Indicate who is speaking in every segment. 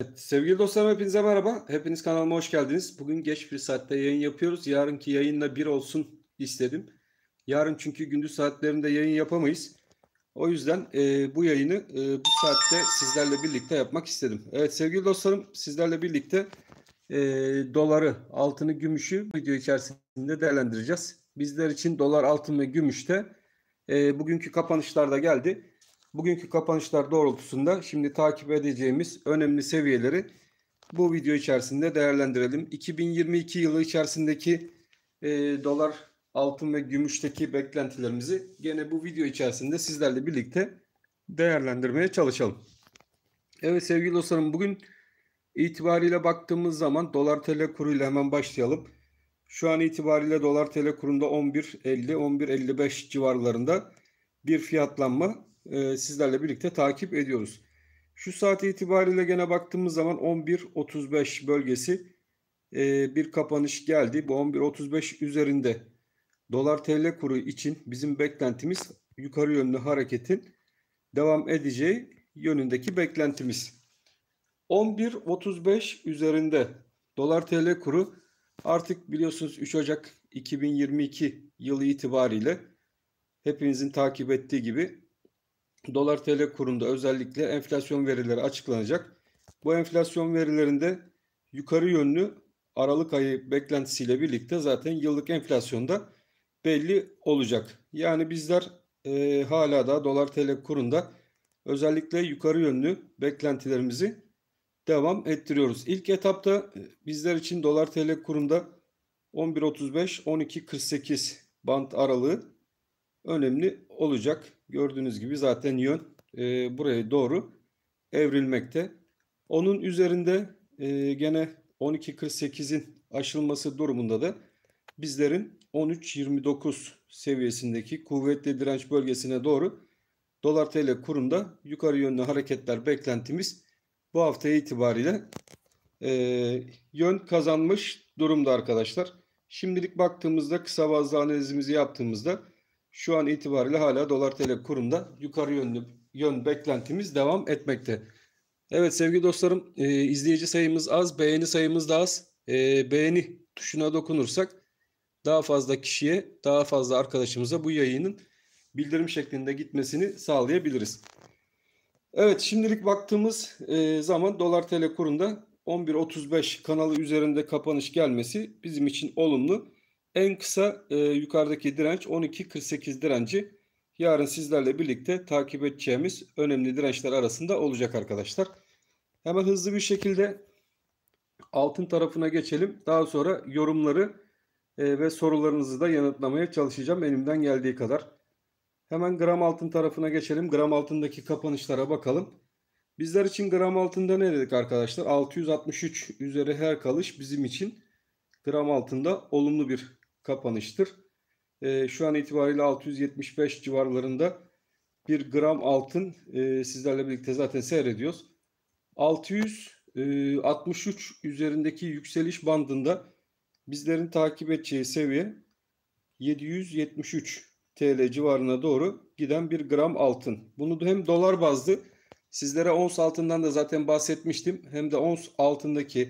Speaker 1: Evet, sevgili dostlarım hepinize merhaba. Hepiniz kanalıma hoş geldiniz. Bugün geç bir saatte yayın yapıyoruz. Yarınki yayınla bir olsun istedim. Yarın çünkü gündüz saatlerinde yayın yapamayız. O yüzden e, bu yayını e, bu saatte sizlerle birlikte yapmak istedim. Evet sevgili dostlarım sizlerle birlikte e, doları, altını, gümüşü video içerisinde değerlendireceğiz. Bizler için dolar, altın ve gümüşte de, e, bugünkü kapanışlarda geldi. Bugünkü kapanışlar doğrultusunda şimdi takip edeceğimiz önemli seviyeleri bu video içerisinde değerlendirelim. 2022 yılı içerisindeki e, dolar, altın ve gümüşteki beklentilerimizi gene bu video içerisinde sizlerle birlikte değerlendirmeye çalışalım. Evet sevgili dostlarım bugün itibariyle baktığımız zaman dolar tl kuruyla hemen başlayalım. Şu an itibariyle dolar tl kurunda 11.50 11.55 civarlarında bir fiyatlanma e, sizlerle birlikte takip ediyoruz. Şu saat itibariyle gene baktığımız zaman 11.35 bölgesi e, bir kapanış geldi. Bu 11.35 üzerinde dolar TL kuru için bizim beklentimiz yukarı yönlü hareketin devam edeceği yönündeki beklentimiz. 11.35 üzerinde dolar TL kuru artık biliyorsunuz 3 Ocak 2022 yılı itibariyle hepinizin takip ettiği gibi dolar TL kurunda özellikle enflasyon verileri açıklanacak. Bu enflasyon verilerinde yukarı yönlü Aralık ayı beklentisiyle birlikte zaten yıllık enflasyonda belli olacak. Yani bizler e, hala da dolar TL kurunda özellikle yukarı yönlü beklentilerimizi devam ettiriyoruz. İlk etapta e, bizler için dolar TL kurunda 11.35 12.48 band aralığı önemli olacak. Gördüğünüz gibi zaten yön e, buraya doğru evrilmekte. Onun üzerinde e, gene 12.48'in aşılması durumunda da bizlerin 13.29 seviyesindeki kuvvetli direnç bölgesine doğru dolar tl kurunda yukarı yönlü hareketler beklentimiz bu hafta itibariyle e, yön kazanmış durumda arkadaşlar. Şimdilik baktığımızda kısa bazlı analizimizi yaptığımızda şu an itibariyle hala dolar tl kurunda yukarı yönlü yön beklentimiz devam etmekte. Evet sevgili dostlarım e, izleyici sayımız az, beğeni sayımız da az. E, beğeni tuşuna dokunursak daha fazla kişiye, daha fazla arkadaşımıza bu yayının bildirim şeklinde gitmesini sağlayabiliriz. Evet şimdilik baktığımız e, zaman dolar tl kurunda 11.35 kanalı üzerinde kapanış gelmesi bizim için olumlu. En kısa e, yukarıdaki direnç 12.48 direnci yarın sizlerle birlikte takip edeceğimiz önemli dirençler arasında olacak arkadaşlar. Hemen hızlı bir şekilde altın tarafına geçelim. Daha sonra yorumları e, ve sorularınızı da yanıtlamaya çalışacağım elimden geldiği kadar. Hemen gram altın tarafına geçelim. Gram altındaki kapanışlara bakalım. Bizler için gram altında ne dedik arkadaşlar? 663 üzeri her kalış bizim için gram altında olumlu bir kapanıştır. E, şu an itibariyle 675 civarlarında bir gram altın e, sizlerle birlikte zaten seyrediyoruz. 663 e, üzerindeki yükseliş bandında bizlerin takip edeceği seviye 773 TL civarına doğru giden bir gram altın. Bunu da hem dolar bazlı sizlere ons altından da zaten bahsetmiştim. Hem de ons altındaki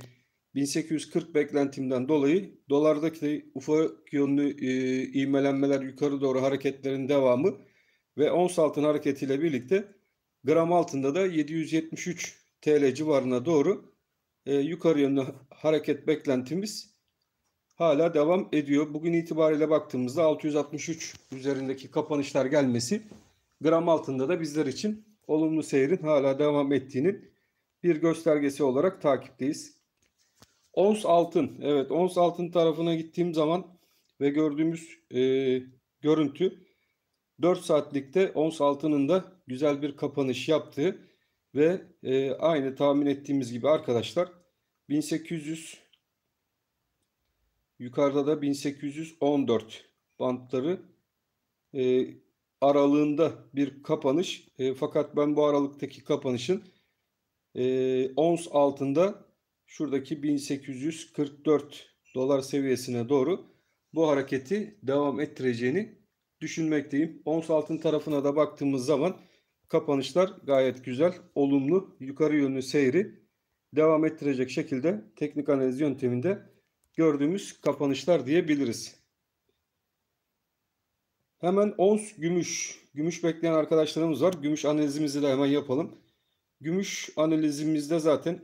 Speaker 1: 1840 beklentimden dolayı dolardaki ufak yönlü e, ivmelenmeler yukarı doğru hareketlerin devamı ve ons altın hareketiyle birlikte gram altında da 773 TL civarına doğru e, yukarı yönlü hareket beklentimiz hala devam ediyor. Bugün itibariyle baktığımızda 663 üzerindeki kapanışlar gelmesi gram altında da bizler için olumlu seyrin hala devam ettiğinin bir göstergesi olarak takipteyiz. Ons altın. Evet ons altın tarafına gittiğim zaman ve gördüğümüz e, görüntü 4 saatlikte ons altının da güzel bir kapanış yaptığı ve e, aynı tahmin ettiğimiz gibi arkadaşlar 1800 yukarıda da 1814 bantları e, aralığında bir kapanış. E, fakat ben bu aralıktaki kapanışın e, ons altında şuradaki 1844 dolar seviyesine doğru bu hareketi devam ettireceğini düşünmekteyim. Ons altın tarafına da baktığımız zaman kapanışlar gayet güzel, olumlu, yukarı yönlü seyri devam ettirecek şekilde teknik analiz yönteminde gördüğümüz kapanışlar diyebiliriz. Hemen ons gümüş. Gümüş bekleyen arkadaşlarımız var. Gümüş analizimizi de hemen yapalım. Gümüş analizimizde zaten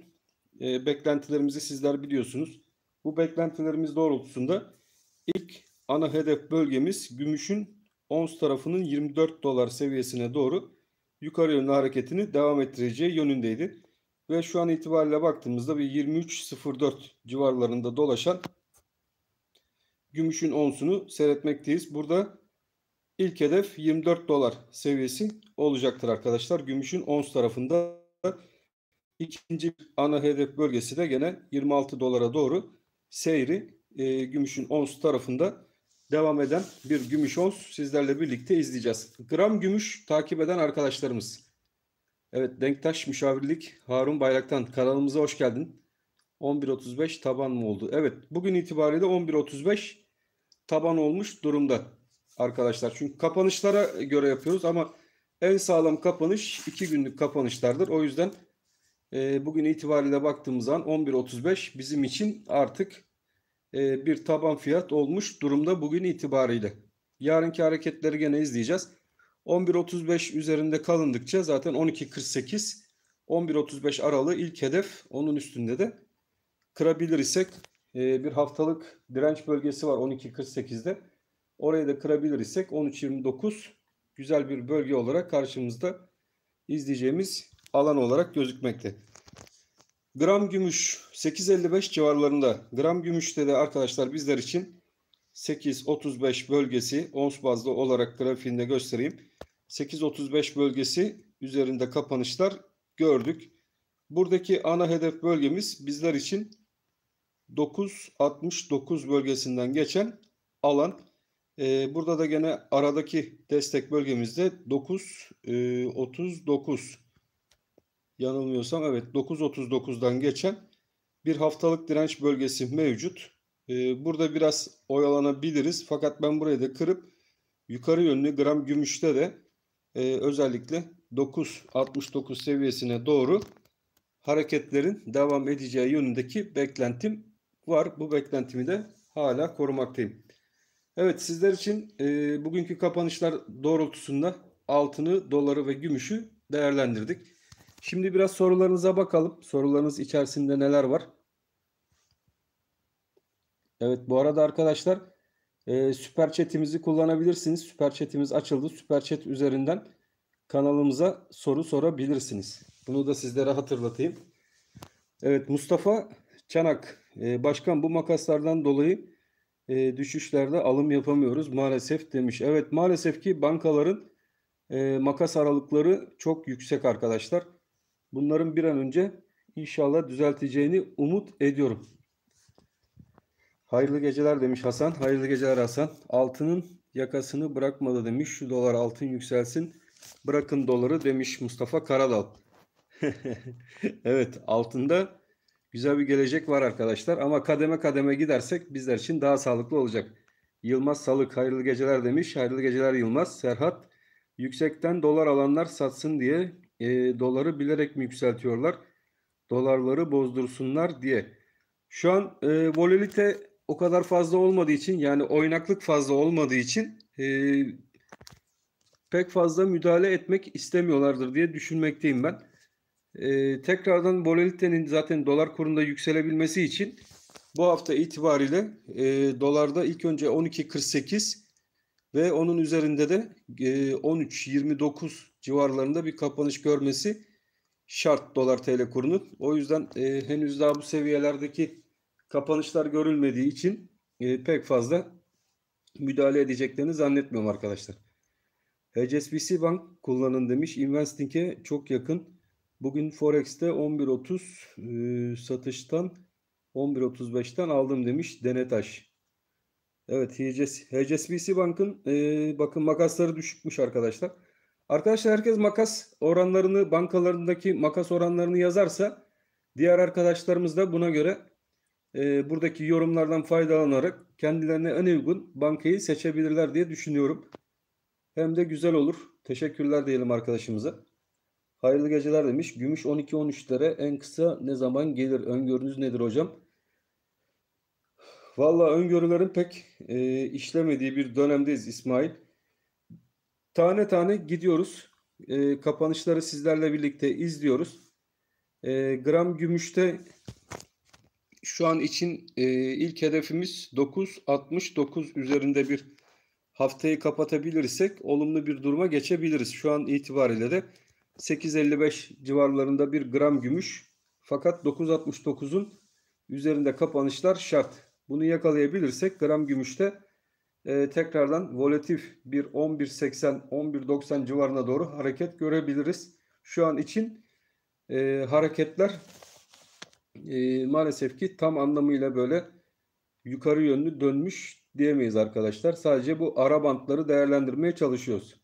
Speaker 1: e, beklentilerimizi sizler biliyorsunuz. Bu beklentilerimiz doğrultusunda ilk ana hedef bölgemiz gümüşün ons tarafının 24 dolar seviyesine doğru yukarı yönlü hareketini devam ettireceği yönündeydi. Ve şu an itibariyle baktığımızda bir 23.04 civarlarında dolaşan gümüşün onsunu seyretmekteyiz. Burada ilk hedef 24 dolar seviyesi olacaktır arkadaşlar. Gümüşün ons tarafında İkinci ana hedef bölgesi de gene 26 dolara doğru seyri e, gümüşün ons tarafında devam eden bir gümüş ons sizlerle birlikte izleyeceğiz. Gram gümüş takip eden arkadaşlarımız. Evet Denktaş Müşavirlik Harun Bayraktan kanalımıza hoş geldin. 11.35 taban mı oldu? Evet bugün itibariyle 11.35 taban olmuş durumda arkadaşlar. Çünkü kapanışlara göre yapıyoruz ama en sağlam kapanış 2 günlük kapanışlardır. O yüzden e, bugün itibariyle baktığımız an 11.35 bizim için artık e, bir taban fiyat olmuş durumda bugün itibariyle. Yarınki hareketleri gene izleyeceğiz. 11.35 üzerinde kalındıkça zaten 12.48 11.35 aralığı ilk hedef onun üstünde de kırabilir isek e, bir haftalık direnç bölgesi var 12.48'de. Orayı da kırabilir isek 13.29 güzel bir bölge olarak karşımızda izleyeceğimiz alan olarak gözükmekte. Gram gümüş 8.55 civarlarında. Gram gümüşte de arkadaşlar bizler için 8.35 bölgesi ons bazlı olarak grafiğinde göstereyim. 8.35 bölgesi üzerinde kapanışlar gördük. Buradaki ana hedef bölgemiz bizler için 9.69 bölgesinden geçen alan. Ee, burada da gene aradaki destek bölgemizde 9.39 yanılmıyorsam evet 9.39'dan geçen bir haftalık direnç bölgesi mevcut. Ee, burada biraz oyalanabiliriz fakat ben burayı da kırıp yukarı yönlü gram gümüşte de e, özellikle 9.69 seviyesine doğru hareketlerin devam edeceği yönündeki beklentim var. Bu beklentimi de hala korumaktayım. Evet sizler için e, bugünkü kapanışlar doğrultusunda altını, doları ve gümüşü değerlendirdik. Şimdi biraz sorularınıza bakalım. Sorularınız içerisinde neler var? Evet bu arada arkadaşlar e, süper chatimizi kullanabilirsiniz. Süper chatimiz açıldı. Süper chat üzerinden kanalımıza soru sorabilirsiniz. Bunu da sizlere hatırlatayım. Evet Mustafa Çanak e, başkan bu makaslardan dolayı e, düşüşlerde alım yapamıyoruz maalesef demiş. Evet maalesef ki bankaların e, makas aralıkları çok yüksek arkadaşlar bunların bir an önce inşallah düzelteceğini umut ediyorum. Hayırlı geceler demiş Hasan. Hayırlı geceler Hasan. Altının yakasını bırakmadı demiş. Şu dolar altın yükselsin. Bırakın doları demiş Mustafa Karadal. evet altında güzel bir gelecek var arkadaşlar. Ama kademe kademe gidersek bizler için daha sağlıklı olacak. Yılmaz Salık hayırlı geceler demiş. Hayırlı geceler Yılmaz. Serhat yüksekten dolar alanlar satsın diye e, doları bilerek mi yükseltiyorlar? Dolarları bozdursunlar diye. Şu an e, volatilite o kadar fazla olmadığı için yani oynaklık fazla olmadığı için e, pek fazla müdahale etmek istemiyorlardır diye düşünmekteyim ben. E, tekrardan volatilitenin zaten dolar kurunda yükselebilmesi için bu hafta itibariyle e, dolarda ilk önce 12.48 ve onun üzerinde de e, 13.29 civarlarında bir kapanış görmesi şart dolar TL kurunun. O yüzden e, henüz daha bu seviyelerdeki kapanışlar görülmediği için e, pek fazla müdahale edeceklerini zannetmiyorum arkadaşlar. HSBC Bank kullanın demiş. Investing'e çok yakın. Bugün Forex'te 11.30 e, satıştan 11.35'ten aldım demiş Denetaş. Evet HSBC Bank'ın e, bakın makasları düşükmüş arkadaşlar. Arkadaşlar herkes makas oranlarını bankalarındaki makas oranlarını yazarsa diğer arkadaşlarımız da buna göre e, buradaki yorumlardan faydalanarak kendilerine en uygun bankayı seçebilirler diye düşünüyorum. Hem de güzel olur. Teşekkürler diyelim arkadaşımıza. Hayırlı geceler demiş. Gümüş 12-13'lere en kısa ne zaman gelir? Öngörünüz nedir hocam? Valla öngörülerin pek e, işlemediği bir dönemdeyiz İsmail. Tane tane gidiyoruz. E, kapanışları sizlerle birlikte izliyoruz. E, gram gümüşte şu an için e, ilk hedefimiz 9.69 üzerinde bir haftayı kapatabilirsek olumlu bir duruma geçebiliriz. Şu an itibariyle de 8.55 civarlarında bir gram gümüş fakat 9.69'un üzerinde kapanışlar şart. Bunu yakalayabilirsek gram gümüşte e, tekrardan volatif bir 11.80 11.90 civarına doğru hareket görebiliriz. Şu an için e, hareketler e, maalesef ki tam anlamıyla böyle yukarı yönlü dönmüş diyemeyiz arkadaşlar. Sadece bu ara bantları değerlendirmeye çalışıyoruz.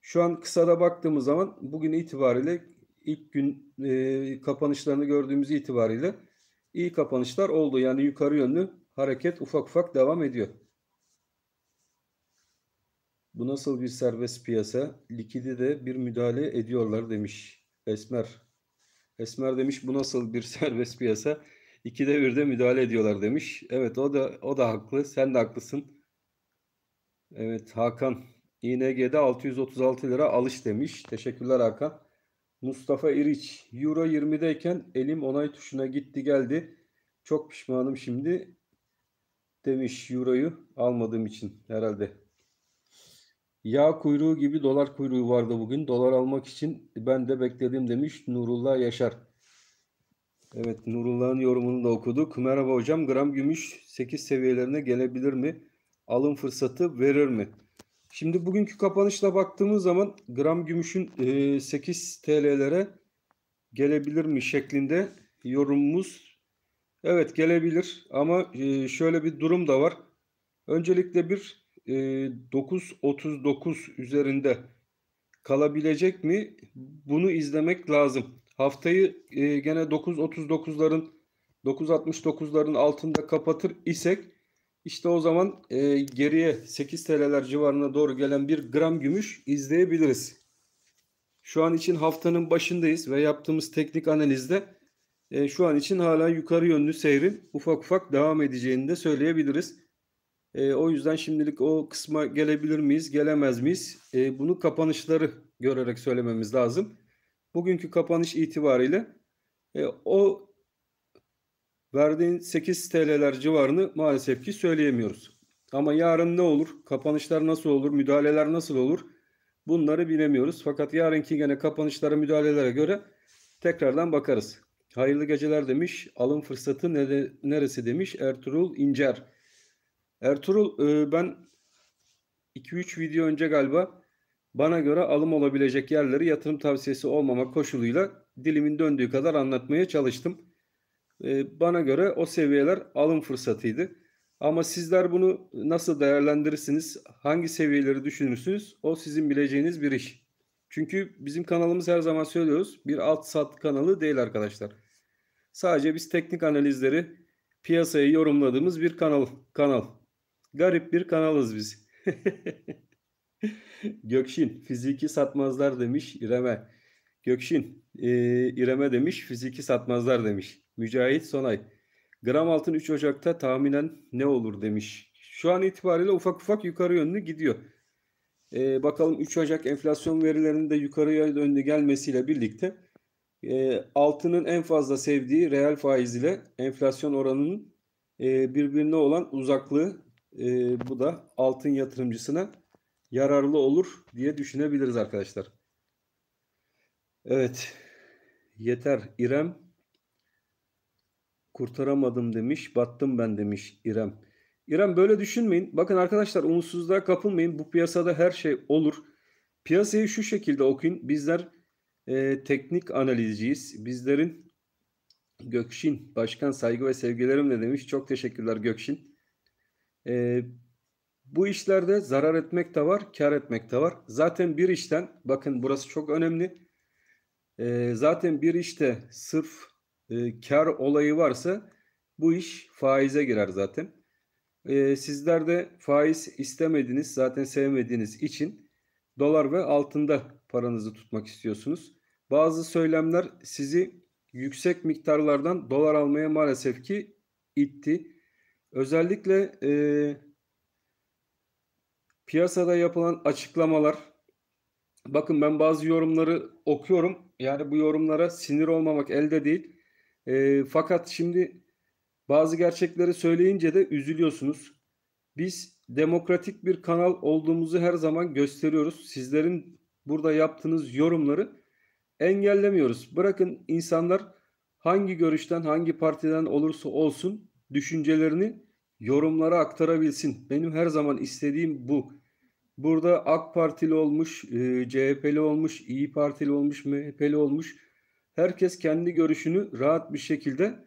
Speaker 1: Şu an kısada baktığımız zaman bugün itibariyle ilk gün e, kapanışlarını gördüğümüz itibariyle iyi kapanışlar oldu. Yani yukarı yönlü hareket ufak ufak devam ediyor. Bu nasıl bir serbest piyasa? Likidi de bir müdahale ediyorlar demiş Esmer. Esmer demiş bu nasıl bir serbest piyasa? İkide bir de müdahale ediyorlar demiş. Evet o da o da haklı. Sen de haklısın. Evet Hakan ING'de 636 lira alış demiş. Teşekkürler Hakan. Mustafa İriç Euro 20'deyken elim onay tuşuna gitti geldi. Çok pişmanım şimdi demiş Euro'yu almadığım için herhalde. Yağ kuyruğu gibi dolar kuyruğu vardı bugün. Dolar almak için ben de bekledim demiş Nurullah Yaşar. Evet Nurullah'ın yorumunu da okuduk. Merhaba hocam gram gümüş 8 seviyelerine gelebilir mi? Alım fırsatı verir mi? Şimdi bugünkü kapanışla baktığımız zaman gram gümüşün 8 e, TL'lere gelebilir mi şeklinde yorumumuz. Evet gelebilir ama e, şöyle bir durum da var. Öncelikle bir e, 9.39 üzerinde kalabilecek mi? Bunu izlemek lazım. Haftayı e, gene 9.39'ların 9.69'ların altında kapatır isek işte o zaman e, geriye 8 TL'ler civarına doğru gelen bir gram gümüş izleyebiliriz. Şu an için haftanın başındayız ve yaptığımız teknik analizde e, şu an için hala yukarı yönlü seyrin ufak ufak devam edeceğini de söyleyebiliriz. E, o yüzden şimdilik o kısma gelebilir miyiz, gelemez miyiz? E, bunu kapanışları görerek söylememiz lazım. Bugünkü kapanış itibariyle e, o verdiğin 8 TL'ler civarını maalesef ki söyleyemiyoruz. Ama yarın ne olur, kapanışlar nasıl olur, müdahaleler nasıl olur bunları bilemiyoruz. Fakat yarınki gene kapanışlara, müdahalelere göre tekrardan bakarız. Hayırlı geceler demiş, alım fırsatı nere, neresi demiş Ertuğrul İncer. Ertuğrul e, ben 2-3 video önce galiba bana göre alım olabilecek yerleri yatırım tavsiyesi olmama koşuluyla dilimin döndüğü kadar anlatmaya çalıştım. E, bana göre o seviyeler alım fırsatıydı. Ama sizler bunu nasıl değerlendirirsiniz, hangi seviyeleri düşünürsünüz o sizin bileceğiniz bir iş. Çünkü bizim kanalımız her zaman söylüyoruz bir alt sat kanalı değil arkadaşlar. Sadece biz teknik analizleri piyasayı yorumladığımız bir kanal. kanal. Garip bir kanalız biz. Gökşin fiziki satmazlar demiş İrem'e. Gökşin e, İrem'e demiş fiziki satmazlar demiş. Mücahit Sonay. Gram altın 3 Ocak'ta tahminen ne olur demiş. Şu an itibariyle ufak ufak yukarı yönlü gidiyor. E, bakalım 3 Ocak enflasyon verilerinin de yukarıya yönlü gelmesiyle birlikte e, altının en fazla sevdiği reel faiz ile enflasyon oranının e, birbirine olan uzaklığı e, bu da altın yatırımcısına yararlı olur diye düşünebiliriz arkadaşlar. Evet. Yeter İrem. Kurtaramadım demiş. Battım ben demiş İrem. İrem böyle düşünmeyin. Bakın arkadaşlar umutsuzluğa kapılmayın. Bu piyasada her şey olur. Piyasayı şu şekilde okuyun. Bizler e, teknik analizciyiz. Bizlerin Gökşin Başkan saygı ve sevgilerimle demiş. Çok teşekkürler Gökşin. E, bu işlerde zarar etmek de var, kar etmek de var. Zaten bir işten, bakın burası çok önemli. E, zaten bir işte sırf e, kar olayı varsa bu iş faize girer zaten. E, sizler de faiz istemediğiniz, zaten sevmediğiniz için dolar ve altında paranızı tutmak istiyorsunuz. Bazı söylemler sizi yüksek miktarlardan dolar almaya maalesef ki itti. Özellikle e, piyasada yapılan açıklamalar, bakın ben bazı yorumları okuyorum. Yani bu yorumlara sinir olmamak elde değil. E, fakat şimdi bazı gerçekleri söyleyince de üzülüyorsunuz. Biz demokratik bir kanal olduğumuzu her zaman gösteriyoruz. Sizlerin burada yaptığınız yorumları engellemiyoruz. Bırakın insanlar hangi görüşten, hangi partiden olursa olsun düşüncelerini yorumlara aktarabilsin. Benim her zaman istediğim bu. Burada AK Partili olmuş, e, CHP'li olmuş, İyi Partili olmuş, MHP'li olmuş. Herkes kendi görüşünü rahat bir şekilde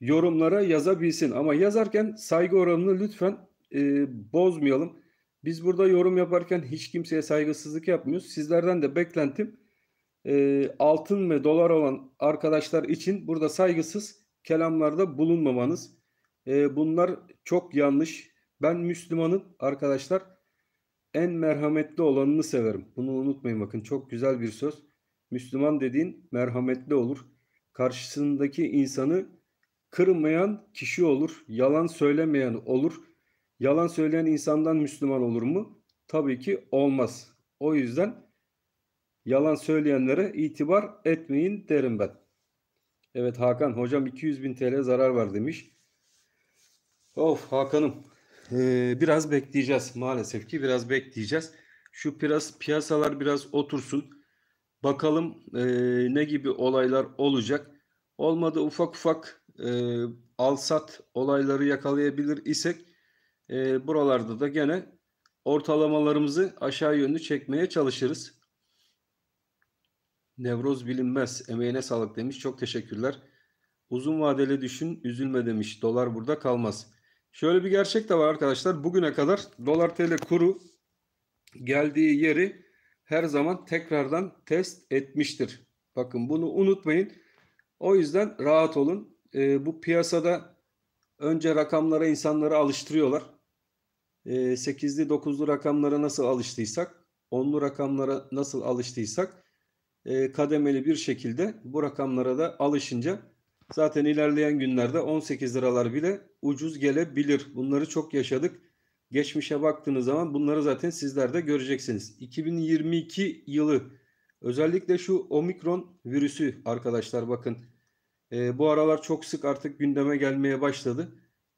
Speaker 1: yorumlara yazabilsin. Ama yazarken saygı oranını lütfen e, bozmayalım. Biz burada yorum yaparken hiç kimseye saygısızlık yapmıyoruz. Sizlerden de beklentim e, altın ve dolar olan arkadaşlar için burada saygısız kelamlarda bulunmamanız. E, bunlar çok yanlış. Ben Müslümanın arkadaşlar en merhametli olanını severim. Bunu unutmayın bakın çok güzel bir söz. Müslüman dediğin merhametli olur. Karşısındaki insanı kırmayan kişi olur. Yalan söylemeyen olur. Yalan söyleyen insandan Müslüman olur mu? Tabii ki olmaz. O yüzden yalan söyleyenlere itibar etmeyin derim ben. Evet Hakan hocam 200 bin TL zarar var demiş. Of Hakan'ım ee, biraz bekleyeceğiz maalesef ki biraz bekleyeceğiz. Şu biraz piyasalar biraz otursun. Bakalım e, ne gibi olaylar olacak. Olmadı ufak ufak e, alsat olayları yakalayabilir isek e, buralarda da gene ortalamalarımızı aşağı yönlü çekmeye çalışırız. Nevroz bilinmez. Emeğine sağlık demiş. Çok teşekkürler. Uzun vadeli düşün, üzülme demiş. Dolar burada kalmaz. Şöyle bir gerçek de var arkadaşlar. Bugüne kadar dolar tl kuru geldiği yeri her zaman tekrardan test etmiştir. Bakın bunu unutmayın. O yüzden rahat olun. E, bu piyasada önce rakamlara insanları alıştırıyorlar. E, 8'li 9'lu rakamlara nasıl alıştıysak, 10'lu rakamlara nasıl alıştıysak e, kademeli bir şekilde bu rakamlara da alışınca zaten ilerleyen günlerde 18 liralar bile ucuz gelebilir. Bunları çok yaşadık. Geçmişe baktığınız zaman bunları zaten sizler de göreceksiniz. 2022 yılı özellikle şu omikron virüsü arkadaşlar bakın e, bu aralar çok sık artık gündeme gelmeye başladı.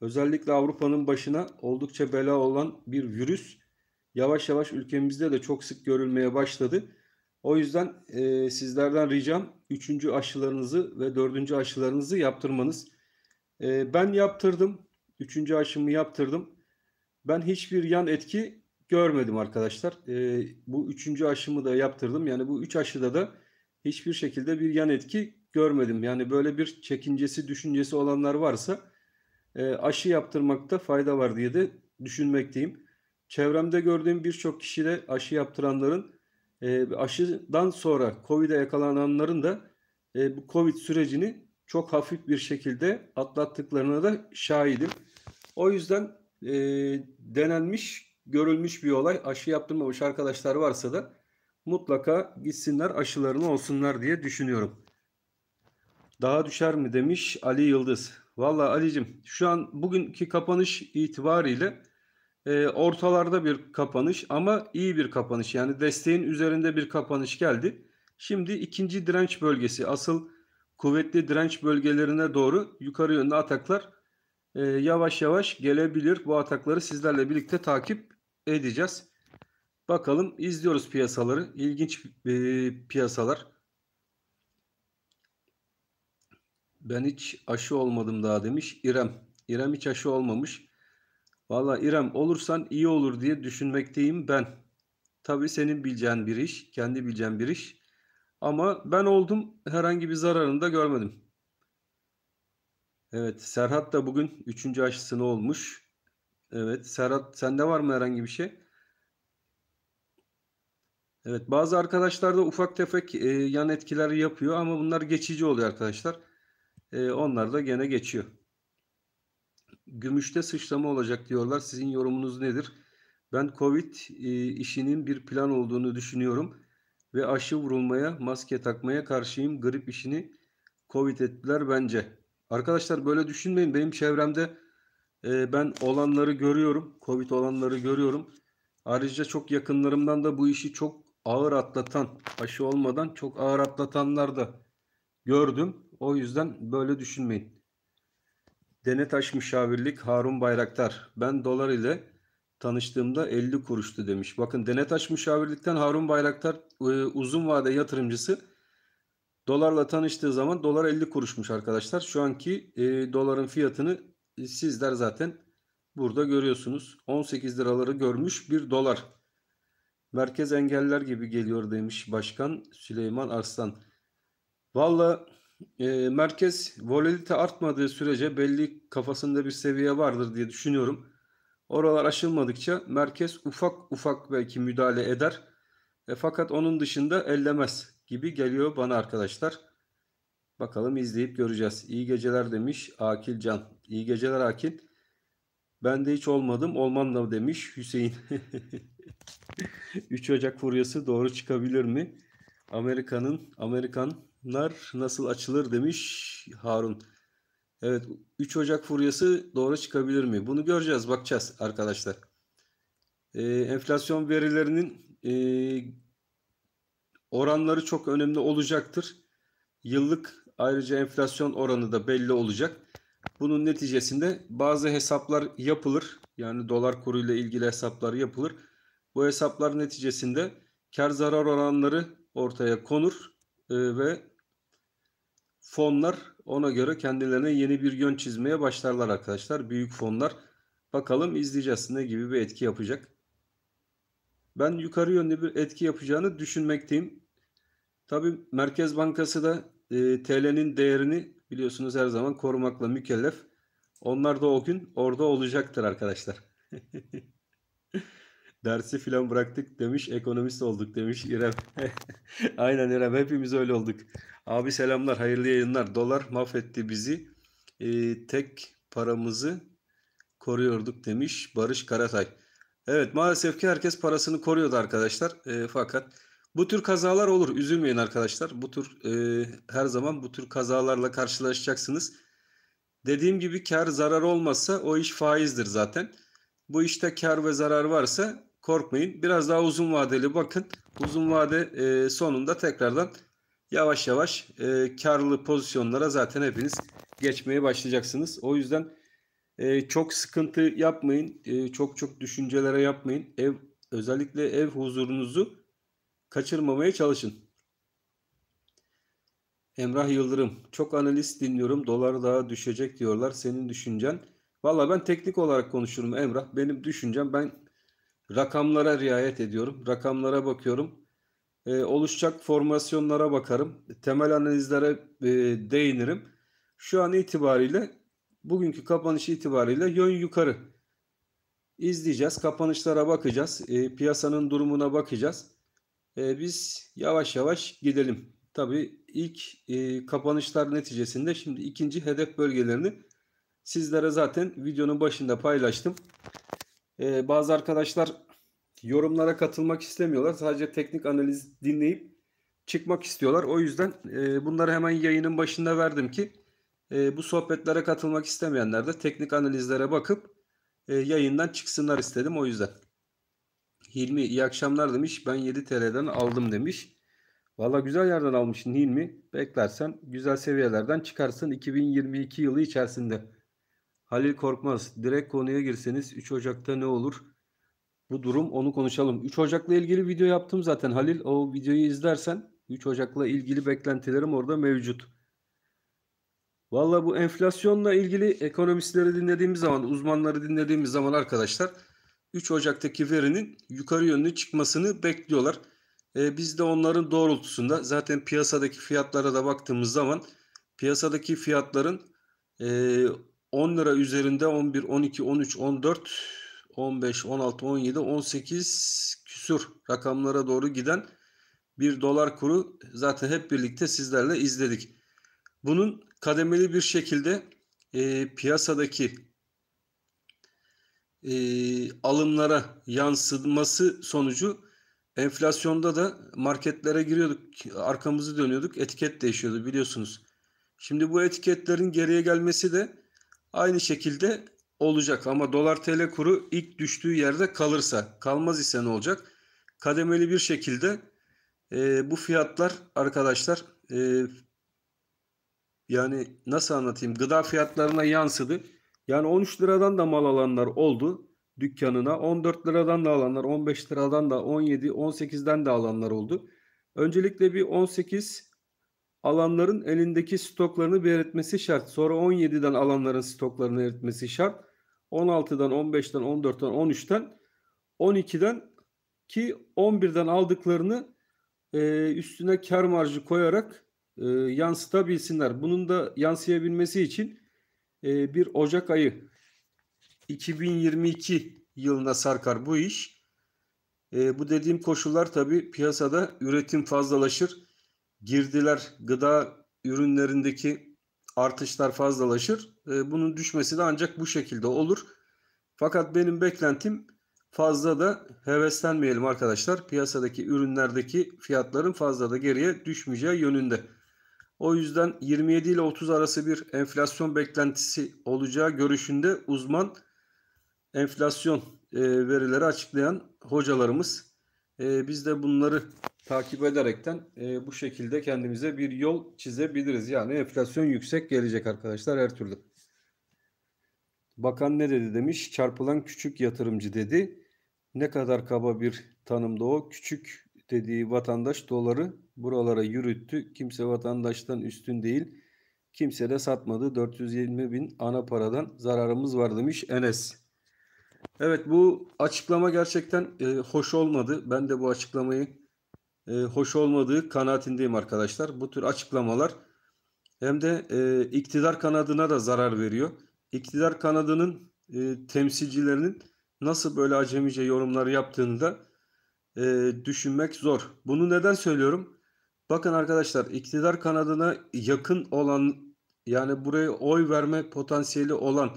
Speaker 1: Özellikle Avrupa'nın başına oldukça bela olan bir virüs yavaş yavaş ülkemizde de çok sık görülmeye başladı. O yüzden e, sizlerden ricam üçüncü aşılarınızı ve dördüncü aşılarınızı yaptırmanız. E, ben yaptırdım. Üçüncü aşımı yaptırdım. Ben hiçbir yan etki görmedim arkadaşlar. E, bu üçüncü aşımı da yaptırdım. Yani bu üç aşıda da hiçbir şekilde bir yan etki görmedim. Yani böyle bir çekincesi, düşüncesi olanlar varsa e, aşı yaptırmakta fayda var diye de düşünmekteyim. Çevremde gördüğüm birçok kişi de aşı yaptıranların e, aşıdan sonra COVID'e yakalananların da e, bu COVID sürecini çok hafif bir şekilde atlattıklarına da şahidim. O yüzden e, denenmiş, görülmüş bir olay. Aşı yaptırmamış arkadaşlar varsa da mutlaka gitsinler aşılarını olsunlar diye düşünüyorum. Daha düşer mi demiş Ali Yıldız. Valla Ali'cim şu an bugünkü kapanış itibariyle ee, ortalarda bir kapanış ama iyi bir kapanış. Yani desteğin üzerinde bir kapanış geldi. Şimdi ikinci direnç bölgesi asıl kuvvetli direnç bölgelerine doğru yukarı yönlü ataklar e, yavaş yavaş gelebilir. Bu atakları sizlerle birlikte takip edeceğiz. Bakalım izliyoruz piyasaları. İlginç e, piyasalar. Ben hiç aşı olmadım daha demiş İrem. İrem hiç aşı olmamış. Valla İrem olursan iyi olur diye düşünmekteyim ben. Tabii senin bileceğin bir iş, kendi bileceğin bir iş. Ama ben oldum herhangi bir zararını da görmedim. Evet Serhat da bugün üçüncü aşısını olmuş. Evet Serhat sende var mı herhangi bir şey? Evet bazı arkadaşlar da ufak tefek e, yan etkiler yapıyor ama bunlar geçici oluyor arkadaşlar. E, onlar da gene geçiyor gümüşte sıçrama olacak diyorlar. Sizin yorumunuz nedir? Ben Covid e, işinin bir plan olduğunu düşünüyorum ve aşı vurulmaya, maske takmaya karşıyım. Grip işini Covid ettiler bence. Arkadaşlar böyle düşünmeyin. Benim çevremde e, ben olanları görüyorum. Covid olanları görüyorum. Ayrıca çok yakınlarımdan da bu işi çok ağır atlatan, aşı olmadan çok ağır atlatanlar da gördüm. O yüzden böyle düşünmeyin. Denetaş Müşavirlik Harun Bayraktar. Ben dolar ile tanıştığımda 50 kuruştu demiş. Bakın Denetaş Müşavirlik'ten Harun Bayraktar e, uzun vade yatırımcısı dolarla tanıştığı zaman dolar 50 kuruşmuş arkadaşlar. Şu anki e, doların fiyatını e, sizler zaten burada görüyorsunuz. 18 liraları görmüş bir dolar. Merkez engeller gibi geliyor demiş Başkan Süleyman Arslan. Valla e, merkez volatilite artmadığı sürece belli kafasında bir seviye vardır diye düşünüyorum. Oralar aşılmadıkça merkez ufak ufak belki müdahale eder. E, fakat onun dışında ellemez gibi geliyor bana arkadaşlar. Bakalım izleyip göreceğiz. İyi geceler demiş Akil Can. İyi geceler Akil. Ben de hiç olmadım olmam da demiş Hüseyin. 3 Ocak furyası doğru çıkabilir mi? Amerika'nın Amerikan Nar nasıl açılır demiş Harun. Evet 3 Ocak furyası doğru çıkabilir mi? Bunu göreceğiz bakacağız arkadaşlar. Ee, enflasyon verilerinin e, oranları çok önemli olacaktır. Yıllık ayrıca enflasyon oranı da belli olacak. Bunun neticesinde bazı hesaplar yapılır. Yani dolar kuruyla ilgili hesaplar yapılır. Bu hesaplar neticesinde kar zarar oranları ortaya konur e, ve fonlar ona göre kendilerine yeni bir yön çizmeye başlarlar arkadaşlar. Büyük fonlar. Bakalım izleyeceğiz ne gibi bir etki yapacak. Ben yukarı yönlü bir etki yapacağını düşünmekteyim. Tabi Merkez Bankası da e, TL'nin değerini biliyorsunuz her zaman korumakla mükellef. Onlar da o gün orada olacaktır arkadaşlar. Dersi filan bıraktık demiş. Ekonomist olduk demiş İrem. Aynen İrem hepimiz öyle olduk. Abi selamlar hayırlı yayınlar. Dolar mahvetti bizi. Ee, tek paramızı koruyorduk demiş Barış Karatay. Evet maalesef ki herkes parasını koruyordu arkadaşlar. E, fakat bu tür kazalar olur. Üzülmeyin arkadaşlar. Bu tür e, her zaman bu tür kazalarla karşılaşacaksınız. Dediğim gibi kar zarar olmazsa o iş faizdir zaten. Bu işte kar ve zarar varsa korkmayın. Biraz daha uzun vadeli bakın. Uzun vade e, sonunda tekrardan yavaş yavaş e, karlı pozisyonlara zaten hepiniz geçmeye başlayacaksınız. O yüzden e, çok sıkıntı yapmayın. E, çok çok düşüncelere yapmayın. Ev özellikle ev huzurunuzu kaçırmamaya çalışın. Emrah Yıldırım. Çok analiz dinliyorum. Dolar daha düşecek diyorlar. Senin düşüncen. Valla ben teknik olarak konuşurum Emrah. Benim düşüncem ben Rakamlara riayet ediyorum. Rakamlara bakıyorum. E, oluşacak formasyonlara bakarım. Temel analizlere e, değinirim. Şu an itibariyle bugünkü kapanış itibariyle yön yukarı. izleyeceğiz, Kapanışlara bakacağız. E, piyasanın durumuna bakacağız. E, biz yavaş yavaş gidelim. Tabii ilk e, kapanışlar neticesinde şimdi ikinci hedef bölgelerini sizlere zaten videonun başında paylaştım e, bazı arkadaşlar yorumlara katılmak istemiyorlar. Sadece teknik analiz dinleyip çıkmak istiyorlar. O yüzden e, bunları hemen yayının başında verdim ki e, bu sohbetlere katılmak istemeyenler de teknik analizlere bakıp e, yayından çıksınlar istedim o yüzden. Hilmi iyi akşamlar demiş. Ben 7 TL'den aldım demiş. Valla güzel yerden almışsın Hilmi. Beklersen güzel seviyelerden çıkarsın 2022 yılı içerisinde. Halil Korkmaz, direkt konuya girseniz 3 Ocak'ta ne olur? Bu durum onu konuşalım. 3 Ocak'la ilgili video yaptım zaten. Halil o videoyu izlersen 3 Ocak'la ilgili beklentilerim orada mevcut. Valla bu enflasyonla ilgili ekonomistleri dinlediğimiz zaman, uzmanları dinlediğimiz zaman arkadaşlar 3 Ocak'taki verinin yukarı yönlü çıkmasını bekliyorlar. Ee, biz de onların doğrultusunda zaten piyasadaki fiyatlara da baktığımız zaman piyasadaki fiyatların e, 10 lira üzerinde 11, 12, 13, 14, 15, 16, 17, 18 küsur rakamlara doğru giden bir dolar kuru zaten hep birlikte sizlerle izledik. Bunun kademeli bir şekilde e, piyasadaki e, alımlara yansıması sonucu enflasyonda da marketlere giriyorduk, arkamızı dönüyorduk, etiket değişiyordu biliyorsunuz. Şimdi bu etiketlerin geriye gelmesi de Aynı şekilde olacak ama dolar tl kuru ilk düştüğü yerde kalırsa kalmaz ise ne olacak? Kademeli bir şekilde e, bu fiyatlar arkadaşlar e, yani nasıl anlatayım gıda fiyatlarına yansıdı. Yani 13 liradan da mal alanlar oldu dükkanına 14 liradan da alanlar 15 liradan da 17 18'den de alanlar oldu. Öncelikle bir 18 alanların elindeki stoklarını bir şart. Sonra 17'den alanların stoklarını eritmesi şart. 16'dan, 15'ten, 14'ten, 13'ten, 12'den ki 11'den aldıklarını e, üstüne kar marjı koyarak e, yansıtabilsinler. Bunun da yansıyabilmesi için e, bir Ocak ayı 2022 yılına sarkar bu iş. E, bu dediğim koşullar tabii piyasada üretim fazlalaşır girdiler gıda ürünlerindeki artışlar fazlalaşır. E, bunun düşmesi de ancak bu şekilde olur. Fakat benim beklentim fazla da heveslenmeyelim arkadaşlar. Piyasadaki ürünlerdeki fiyatların fazla da geriye düşmeyeceği yönünde. O yüzden 27 ile 30 arası bir enflasyon beklentisi olacağı görüşünde uzman enflasyon e, verileri açıklayan hocalarımız. E, biz de bunları takip ederekten e, bu şekilde kendimize bir yol çizebiliriz. Yani enflasyon yüksek gelecek arkadaşlar her türlü. Bakan ne dedi demiş? Çarpılan küçük yatırımcı dedi. Ne kadar kaba bir tanımda o. Küçük dediği vatandaş doları buralara yürüttü. Kimse vatandaştan üstün değil. Kimse de satmadı. 420 bin ana paradan zararımız var demiş Enes. Evet bu açıklama gerçekten e, hoş olmadı. Ben de bu açıklamayı e, hoş olmadığı kanaatindeyim arkadaşlar. Bu tür açıklamalar hem de e, iktidar kanadına da zarar veriyor. İktidar kanadının e, temsilcilerinin nasıl böyle acemice yorumlar yaptığını da e, düşünmek zor. Bunu neden söylüyorum? Bakın arkadaşlar iktidar kanadına yakın olan yani buraya oy verme potansiyeli olan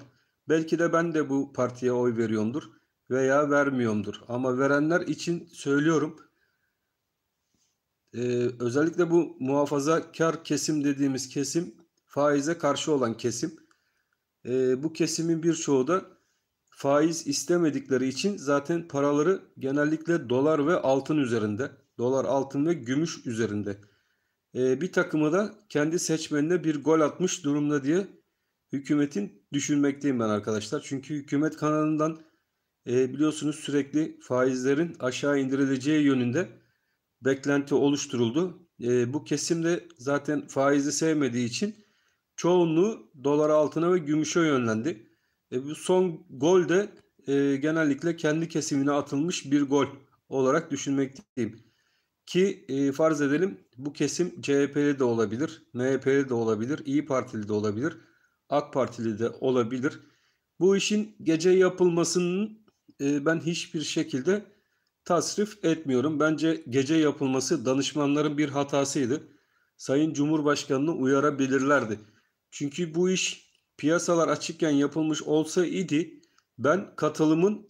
Speaker 1: belki de ben de bu partiye oy veriyorumdur veya vermiyorumdur. Ama verenler için söylüyorum e, özellikle bu muhafaza kar kesim dediğimiz kesim faize karşı olan kesim. E, bu kesimin birçoğu da faiz istemedikleri için zaten paraları genellikle dolar ve altın üzerinde. Dolar, altın ve gümüş üzerinde. E, bir takımı da kendi seçmenine bir gol atmış durumda diye hükümetin düşünmekteyim ben arkadaşlar. Çünkü hükümet kanalından e, biliyorsunuz sürekli faizlerin aşağı indirileceği yönünde beklenti oluşturuldu. E, bu kesim de zaten faizi sevmediği için çoğunluğu dolar altına ve gümüşe yönlendi. E, bu son gol de e, genellikle kendi kesimine atılmış bir gol olarak düşünmekteyim. Ki e, farz edelim bu kesim CHP'li de olabilir, MHP'li de olabilir, İyi Partili de olabilir, AK Partili de olabilir. Bu işin gece yapılmasının e, ben hiçbir şekilde tasrif etmiyorum. Bence gece yapılması danışmanların bir hatasıydı. Sayın Cumhurbaşkanı'nı uyarabilirlerdi. Çünkü bu iş piyasalar açıkken yapılmış olsa idi ben katılımın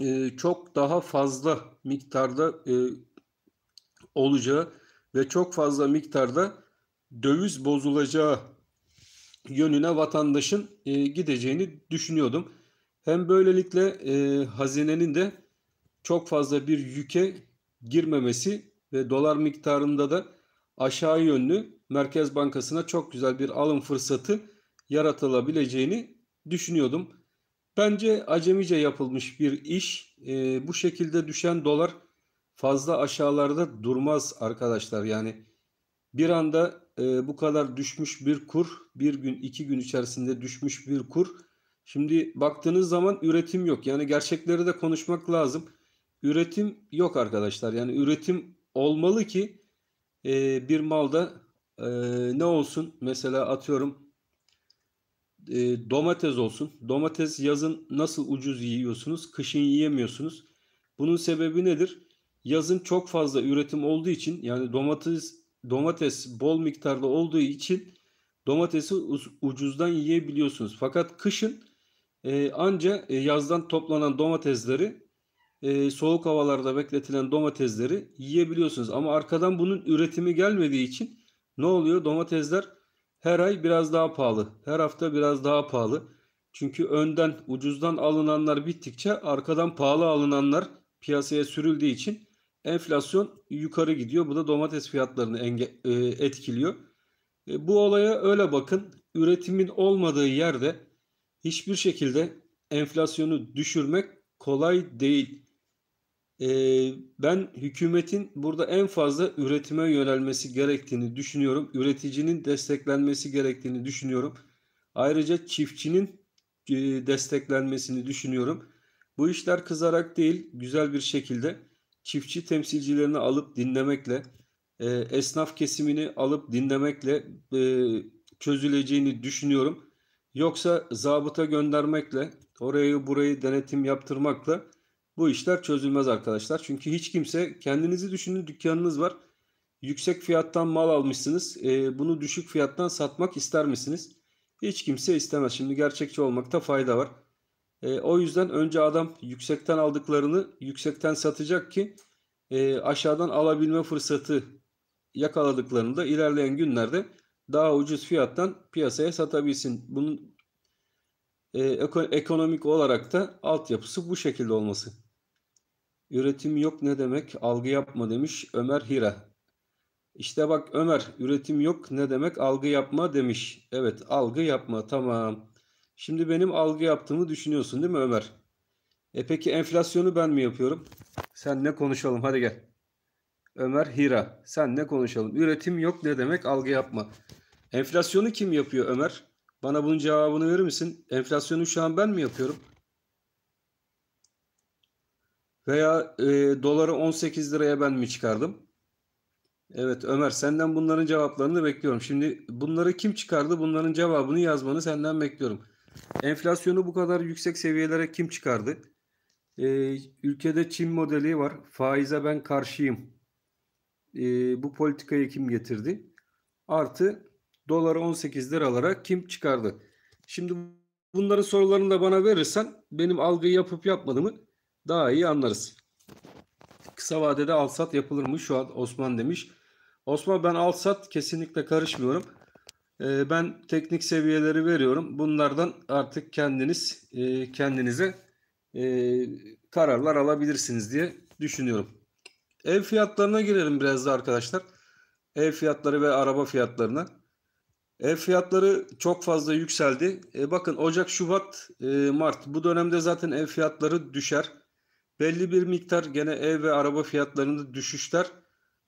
Speaker 1: e, çok daha fazla miktarda e, olacağı ve çok fazla miktarda döviz bozulacağı yönüne vatandaşın e, gideceğini düşünüyordum. Hem böylelikle e, hazinenin de çok fazla bir yüke girmemesi ve dolar miktarında da aşağı yönlü Merkez Bankası'na çok güzel bir alım fırsatı yaratılabileceğini düşünüyordum. Bence acemice yapılmış bir iş. E, bu şekilde düşen dolar fazla aşağılarda durmaz arkadaşlar. Yani bir anda e, bu kadar düşmüş bir kur, bir gün iki gün içerisinde düşmüş bir kur. Şimdi baktığınız zaman üretim yok. Yani gerçekleri de konuşmak lazım üretim yok arkadaşlar. Yani üretim olmalı ki e, bir malda e, ne olsun? Mesela atıyorum e, domates olsun. Domates yazın nasıl ucuz yiyorsunuz? Kışın yiyemiyorsunuz. Bunun sebebi nedir? Yazın çok fazla üretim olduğu için yani domates domates bol miktarda olduğu için domatesi ucuzdan yiyebiliyorsunuz. Fakat kışın e, anca e, yazdan toplanan domatesleri e, soğuk havalarda bekletilen domatesleri yiyebiliyorsunuz. Ama arkadan bunun üretimi gelmediği için ne oluyor? Domatesler her ay biraz daha pahalı. Her hafta biraz daha pahalı. Çünkü önden ucuzdan alınanlar bittikçe arkadan pahalı alınanlar piyasaya sürüldüğü için enflasyon yukarı gidiyor. Bu da domates fiyatlarını enge- e, etkiliyor. E, bu olaya öyle bakın. Üretimin olmadığı yerde hiçbir şekilde enflasyonu düşürmek kolay değil e, ben hükümetin burada en fazla üretime yönelmesi gerektiğini düşünüyorum. Üreticinin desteklenmesi gerektiğini düşünüyorum. Ayrıca çiftçinin e, desteklenmesini düşünüyorum. Bu işler kızarak değil, güzel bir şekilde çiftçi temsilcilerini alıp dinlemekle, e, esnaf kesimini alıp dinlemekle e, çözüleceğini düşünüyorum. Yoksa zabıta göndermekle, orayı burayı denetim yaptırmakla bu işler çözülmez arkadaşlar. Çünkü hiç kimse kendinizi düşünün dükkanınız var. Yüksek fiyattan mal almışsınız. E, bunu düşük fiyattan satmak ister misiniz? Hiç kimse istemez. Şimdi gerçekçi olmakta fayda var. E, o yüzden önce adam yüksekten aldıklarını yüksekten satacak ki e, aşağıdan alabilme fırsatı yakaladıklarını da ilerleyen günlerde daha ucuz fiyattan piyasaya satabilsin. Bunun e, ekonomik olarak da altyapısı bu şekilde olması. Üretim yok ne demek? Algı yapma demiş Ömer Hira. İşte bak Ömer üretim yok ne demek? Algı yapma demiş. Evet algı yapma tamam. Şimdi benim algı yaptığımı düşünüyorsun değil mi Ömer? E peki enflasyonu ben mi yapıyorum? Sen ne konuşalım hadi gel. Ömer Hira sen ne konuşalım? Üretim yok ne demek? Algı yapma. Enflasyonu kim yapıyor Ömer? Bana bunun cevabını verir misin? Enflasyonu şu an ben mi yapıyorum? Veya e, doları 18 liraya ben mi çıkardım? Evet Ömer senden bunların cevaplarını bekliyorum. Şimdi bunları kim çıkardı? Bunların cevabını yazmanı senden bekliyorum. Enflasyonu bu kadar yüksek seviyelere kim çıkardı? Ee, ülkede Çin modeli var. Faize ben karşıyım. Ee, bu politikayı kim getirdi? Artı doları 18 liralara kim çıkardı? Şimdi bunların sorularını da bana verirsen benim algıyı yapıp yapmadığımı daha iyi anlarız. Kısa vadede al-sat yapılır mı? Şu an Osman demiş. Osman ben al-sat kesinlikle karışmıyorum. Ee, ben teknik seviyeleri veriyorum. Bunlardan artık kendiniz e, kendinize e, kararlar alabilirsiniz diye düşünüyorum. Ev fiyatlarına girelim biraz da arkadaşlar. Ev fiyatları ve araba fiyatlarına. Ev fiyatları çok fazla yükseldi. E bakın Ocak, Şubat, e, Mart bu dönemde zaten ev fiyatları düşer. Belli bir miktar gene ev ve araba fiyatlarında düşüşler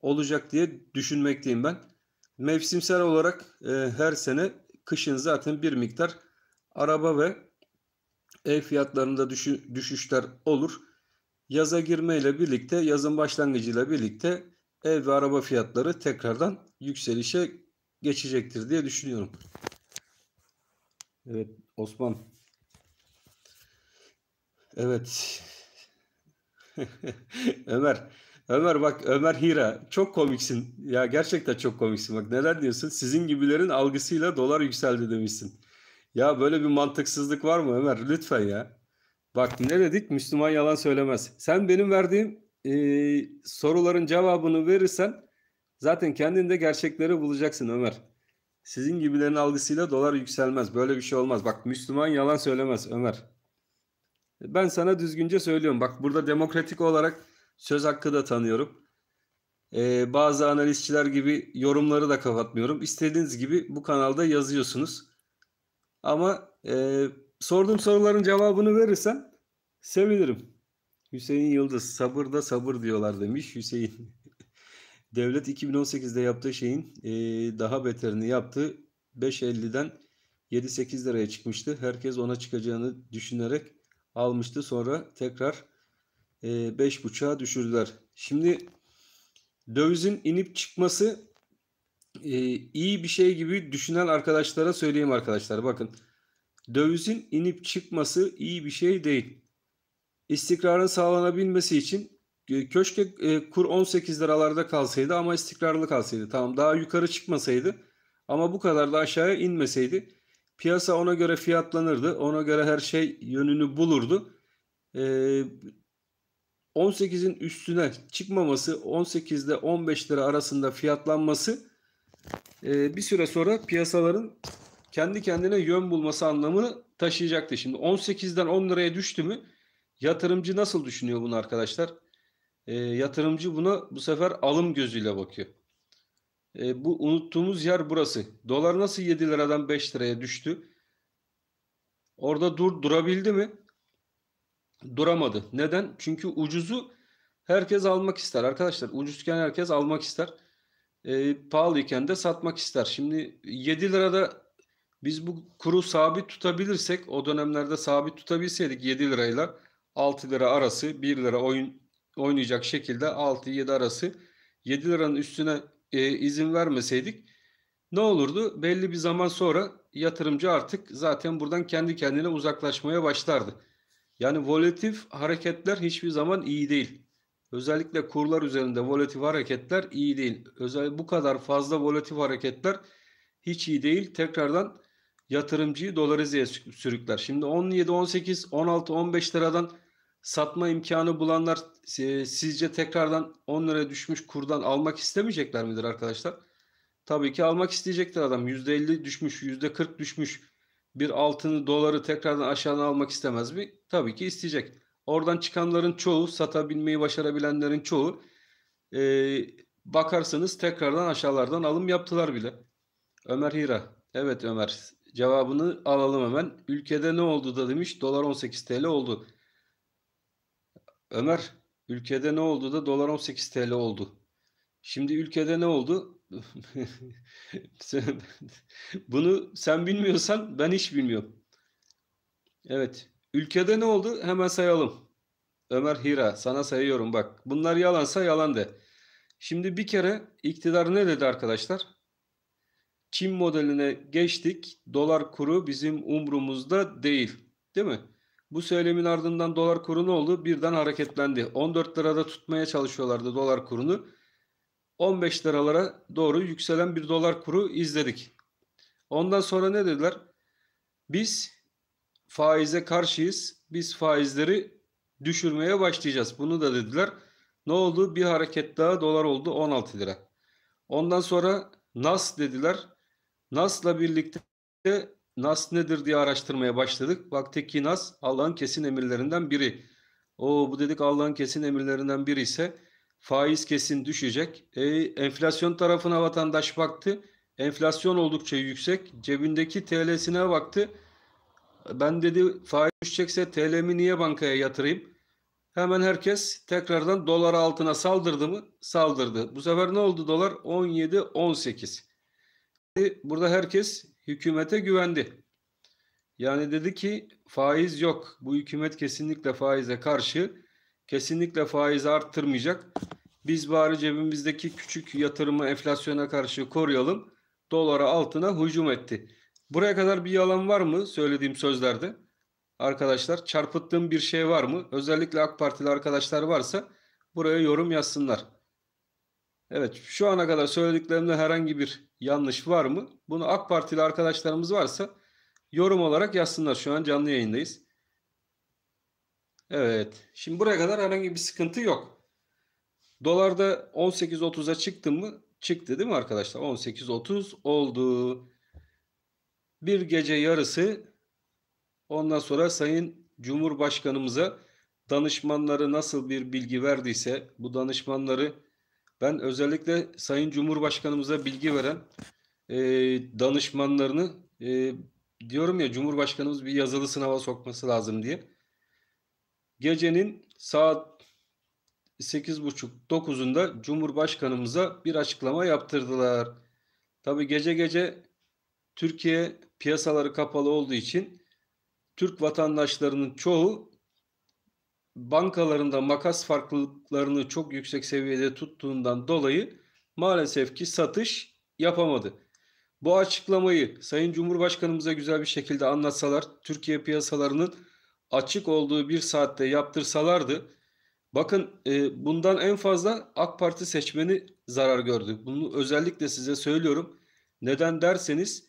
Speaker 1: olacak diye düşünmekteyim ben. Mevsimsel olarak e, her sene kışın zaten bir miktar araba ve ev fiyatlarında düşü, düşüşler olur. Yaza girmeyle birlikte, yazın başlangıcıyla birlikte ev ve araba fiyatları tekrardan yükselişe geçecektir diye düşünüyorum. Evet Osman. Evet. Ömer. Ömer bak Ömer Hira çok komiksin. Ya gerçekten çok komiksin. Bak neler diyorsun? Sizin gibilerin algısıyla dolar yükseldi demişsin. Ya böyle bir mantıksızlık var mı Ömer? Lütfen ya. Bak ne dedik? Müslüman yalan söylemez. Sen benim verdiğim e, soruların cevabını verirsen Zaten kendinde gerçekleri bulacaksın Ömer. Sizin gibilerin algısıyla dolar yükselmez. Böyle bir şey olmaz. Bak Müslüman yalan söylemez Ömer. Ben sana düzgünce söylüyorum. Bak burada demokratik olarak söz hakkı da tanıyorum. Ee, bazı analistçiler gibi yorumları da kapatmıyorum. İstediğiniz gibi bu kanalda yazıyorsunuz. Ama e, sorduğum soruların cevabını verirsen sevinirim. Hüseyin Yıldız sabır da sabır diyorlar demiş Hüseyin. Devlet 2018'de yaptığı şeyin e, daha beterini yaptı. 5.50'den 7-8 liraya çıkmıştı. Herkes ona çıkacağını düşünerek almıştı. Sonra tekrar e, 5.5'a düşürdüler. Şimdi dövizin inip çıkması e, iyi bir şey gibi düşünen arkadaşlara söyleyeyim arkadaşlar. Bakın dövizin inip çıkması iyi bir şey değil. İstikrarın sağlanabilmesi için ee, köşke e, kur 18 liralarda kalsaydı ama istikrarlı kalsaydı. Tamam daha yukarı çıkmasaydı ama bu kadar da aşağıya inmeseydi piyasa ona göre fiyatlanırdı. Ona göre her şey yönünü bulurdu. E, ee, 18'in üstüne çıkmaması 18'de 15 lira arasında fiyatlanması e, bir süre sonra piyasaların kendi kendine yön bulması anlamını taşıyacaktı. Şimdi 18'den 10 liraya düştü mü yatırımcı nasıl düşünüyor bunu arkadaşlar? e, yatırımcı buna bu sefer alım gözüyle bakıyor. E, bu unuttuğumuz yer burası. Dolar nasıl 7 liradan 5 liraya düştü? Orada dur durabildi mi? Duramadı. Neden? Çünkü ucuzu herkes almak ister arkadaşlar. Ucuzken herkes almak ister. E, ee, pahalıyken de satmak ister. Şimdi 7 lirada biz bu kuru sabit tutabilirsek o dönemlerde sabit tutabilseydik 7 lirayla 6 lira arası 1 lira oyun oynayacak şekilde 6-7 arası 7 liranın üstüne e, izin vermeseydik ne olurdu? Belli bir zaman sonra yatırımcı artık zaten buradan kendi kendine uzaklaşmaya başlardı. Yani volatif hareketler hiçbir zaman iyi değil. Özellikle kurlar üzerinde volatif hareketler iyi değil. Özel bu kadar fazla volatif hareketler hiç iyi değil. Tekrardan yatırımcıyı dolarizeye sürükler. Şimdi 17, 18, 16, 15 liradan satma imkanı bulanlar e, sizce tekrardan 10 liraya düşmüş kurdan almak istemeyecekler midir arkadaşlar? Tabii ki almak isteyecektir adam. %50 düşmüş, %40 düşmüş bir altını, doları tekrardan aşağıdan almak istemez mi? Tabii ki isteyecek. Oradan çıkanların çoğu, satabilmeyi başarabilenlerin çoğu e, bakarsanız tekrardan aşağılardan alım yaptılar bile. Ömer Hira. Evet Ömer. Cevabını alalım hemen. Ülkede ne oldu da demiş. Dolar 18 TL oldu. Ömer ülkede ne oldu da dolar 18 TL oldu. Şimdi ülkede ne oldu? Bunu sen bilmiyorsan ben hiç bilmiyorum. Evet. Ülkede ne oldu? Hemen sayalım. Ömer Hira sana sayıyorum bak. Bunlar yalansa yalan de. Şimdi bir kere iktidar ne dedi arkadaşlar? Çin modeline geçtik. Dolar kuru bizim umrumuzda değil. Değil mi? Bu söylemin ardından dolar kuru ne oldu? Birden hareketlendi. 14 lirada tutmaya çalışıyorlardı dolar kurunu. 15 liralara doğru yükselen bir dolar kuru izledik. Ondan sonra ne dediler? Biz faize karşıyız. Biz faizleri düşürmeye başlayacağız. Bunu da dediler. Ne oldu? Bir hareket daha dolar oldu 16 lira. Ondan sonra NAS dediler. NAS'la birlikte nas nedir diye araştırmaya başladık. Baktık ki nas Allah'ın kesin emirlerinden biri. O bu dedik Allah'ın kesin emirlerinden biri ise faiz kesin düşecek. E, enflasyon tarafına vatandaş baktı. Enflasyon oldukça yüksek. Cebindeki TL'sine baktı. Ben dedi faiz düşecekse TL'mi niye bankaya yatırayım? Hemen herkes tekrardan dolar altına saldırdı mı? Saldırdı. Bu sefer ne oldu dolar? 17-18. Burada herkes hükümete güvendi. Yani dedi ki faiz yok. Bu hükümet kesinlikle faize karşı. Kesinlikle faizi arttırmayacak. Biz bari cebimizdeki küçük yatırımı enflasyona karşı koruyalım. Dolara altına hücum etti. Buraya kadar bir yalan var mı söylediğim sözlerde? Arkadaşlar çarpıttığım bir şey var mı? Özellikle AK Partili arkadaşlar varsa buraya yorum yazsınlar. Evet şu ana kadar söylediklerimde herhangi bir yanlış var mı? Bunu AK Partili arkadaşlarımız varsa yorum olarak yazsınlar. Şu an canlı yayındayız. Evet. Şimdi buraya kadar herhangi bir sıkıntı yok. Dolarda 18.30'a çıktı mı? Çıktı değil mi arkadaşlar? 18.30 oldu. Bir gece yarısı ondan sonra Sayın Cumhurbaşkanımıza danışmanları nasıl bir bilgi verdiyse bu danışmanları ben özellikle Sayın Cumhurbaşkanımıza bilgi veren e, danışmanlarını e, diyorum ya Cumhurbaşkanımız bir yazılı sınava sokması lazım diye. Gecenin saat 8.30-9'unda Cumhurbaşkanımıza bir açıklama yaptırdılar. Tabi gece gece Türkiye piyasaları kapalı olduğu için Türk vatandaşlarının çoğu bankalarında makas farklılıklarını çok yüksek seviyede tuttuğundan dolayı maalesef ki satış yapamadı. Bu açıklamayı Sayın Cumhurbaşkanımıza güzel bir şekilde anlatsalar, Türkiye piyasalarının açık olduğu bir saatte yaptırsalardı, bakın e, bundan en fazla AK Parti seçmeni zarar gördü. Bunu özellikle size söylüyorum. Neden derseniz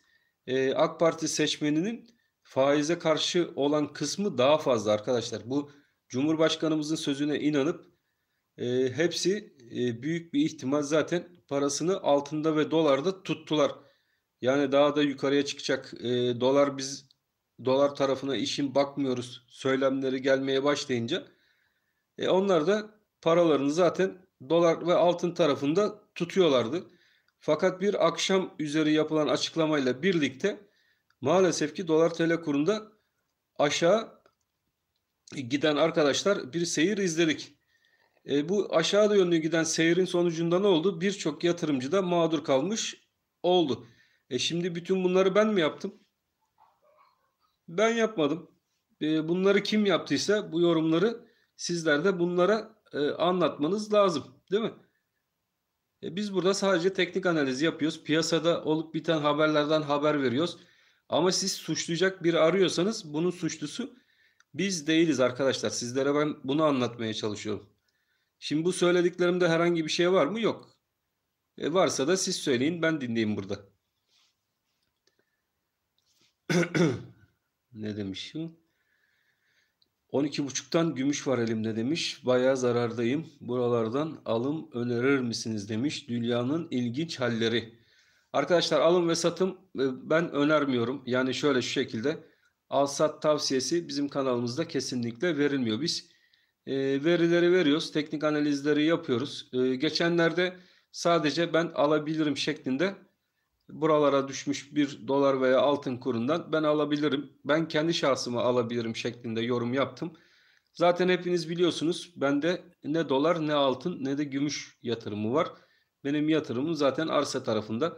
Speaker 1: e, AK Parti seçmeninin faize karşı olan kısmı daha fazla arkadaşlar. Bu Cumhurbaşkanımızın sözüne inanıp e, hepsi e, büyük bir ihtimal zaten parasını altında ve dolarda tuttular. Yani daha da yukarıya çıkacak. E, dolar biz dolar tarafına işin bakmıyoruz söylemleri gelmeye başlayınca e, onlar da paralarını zaten dolar ve altın tarafında tutuyorlardı. Fakat bir akşam üzeri yapılan açıklamayla birlikte maalesef ki dolar tl kurunda aşağı giden arkadaşlar bir seyir izledik. E, bu aşağı yönlü giden seyirin sonucunda ne oldu? Birçok yatırımcı da mağdur kalmış oldu. E şimdi bütün bunları ben mi yaptım? Ben yapmadım. E, bunları kim yaptıysa bu yorumları sizler de bunlara e, anlatmanız lazım değil mi? E, biz burada sadece teknik analiz yapıyoruz. Piyasada olup biten haberlerden haber veriyoruz. Ama siz suçlayacak biri arıyorsanız bunun suçlusu biz değiliz arkadaşlar. Sizlere ben bunu anlatmaya çalışıyorum. Şimdi bu söylediklerimde herhangi bir şey var mı? Yok. E varsa da siz söyleyin ben dinleyeyim burada. ne demişim? 12.5'tan gümüş var elimde demiş. Baya zarardayım. Buralardan alım önerir misiniz demiş. Dünyanın ilginç halleri. Arkadaşlar alım ve satım e, ben önermiyorum. Yani şöyle şu şekilde alsat tavsiyesi bizim kanalımızda kesinlikle verilmiyor. Biz e, verileri veriyoruz, teknik analizleri yapıyoruz. E, geçenlerde sadece ben alabilirim şeklinde buralara düşmüş bir dolar veya altın kurundan ben alabilirim, ben kendi şahsımı alabilirim şeklinde yorum yaptım. Zaten hepiniz biliyorsunuz bende ne dolar ne altın ne de gümüş yatırımı var. Benim yatırımım zaten arsa tarafında.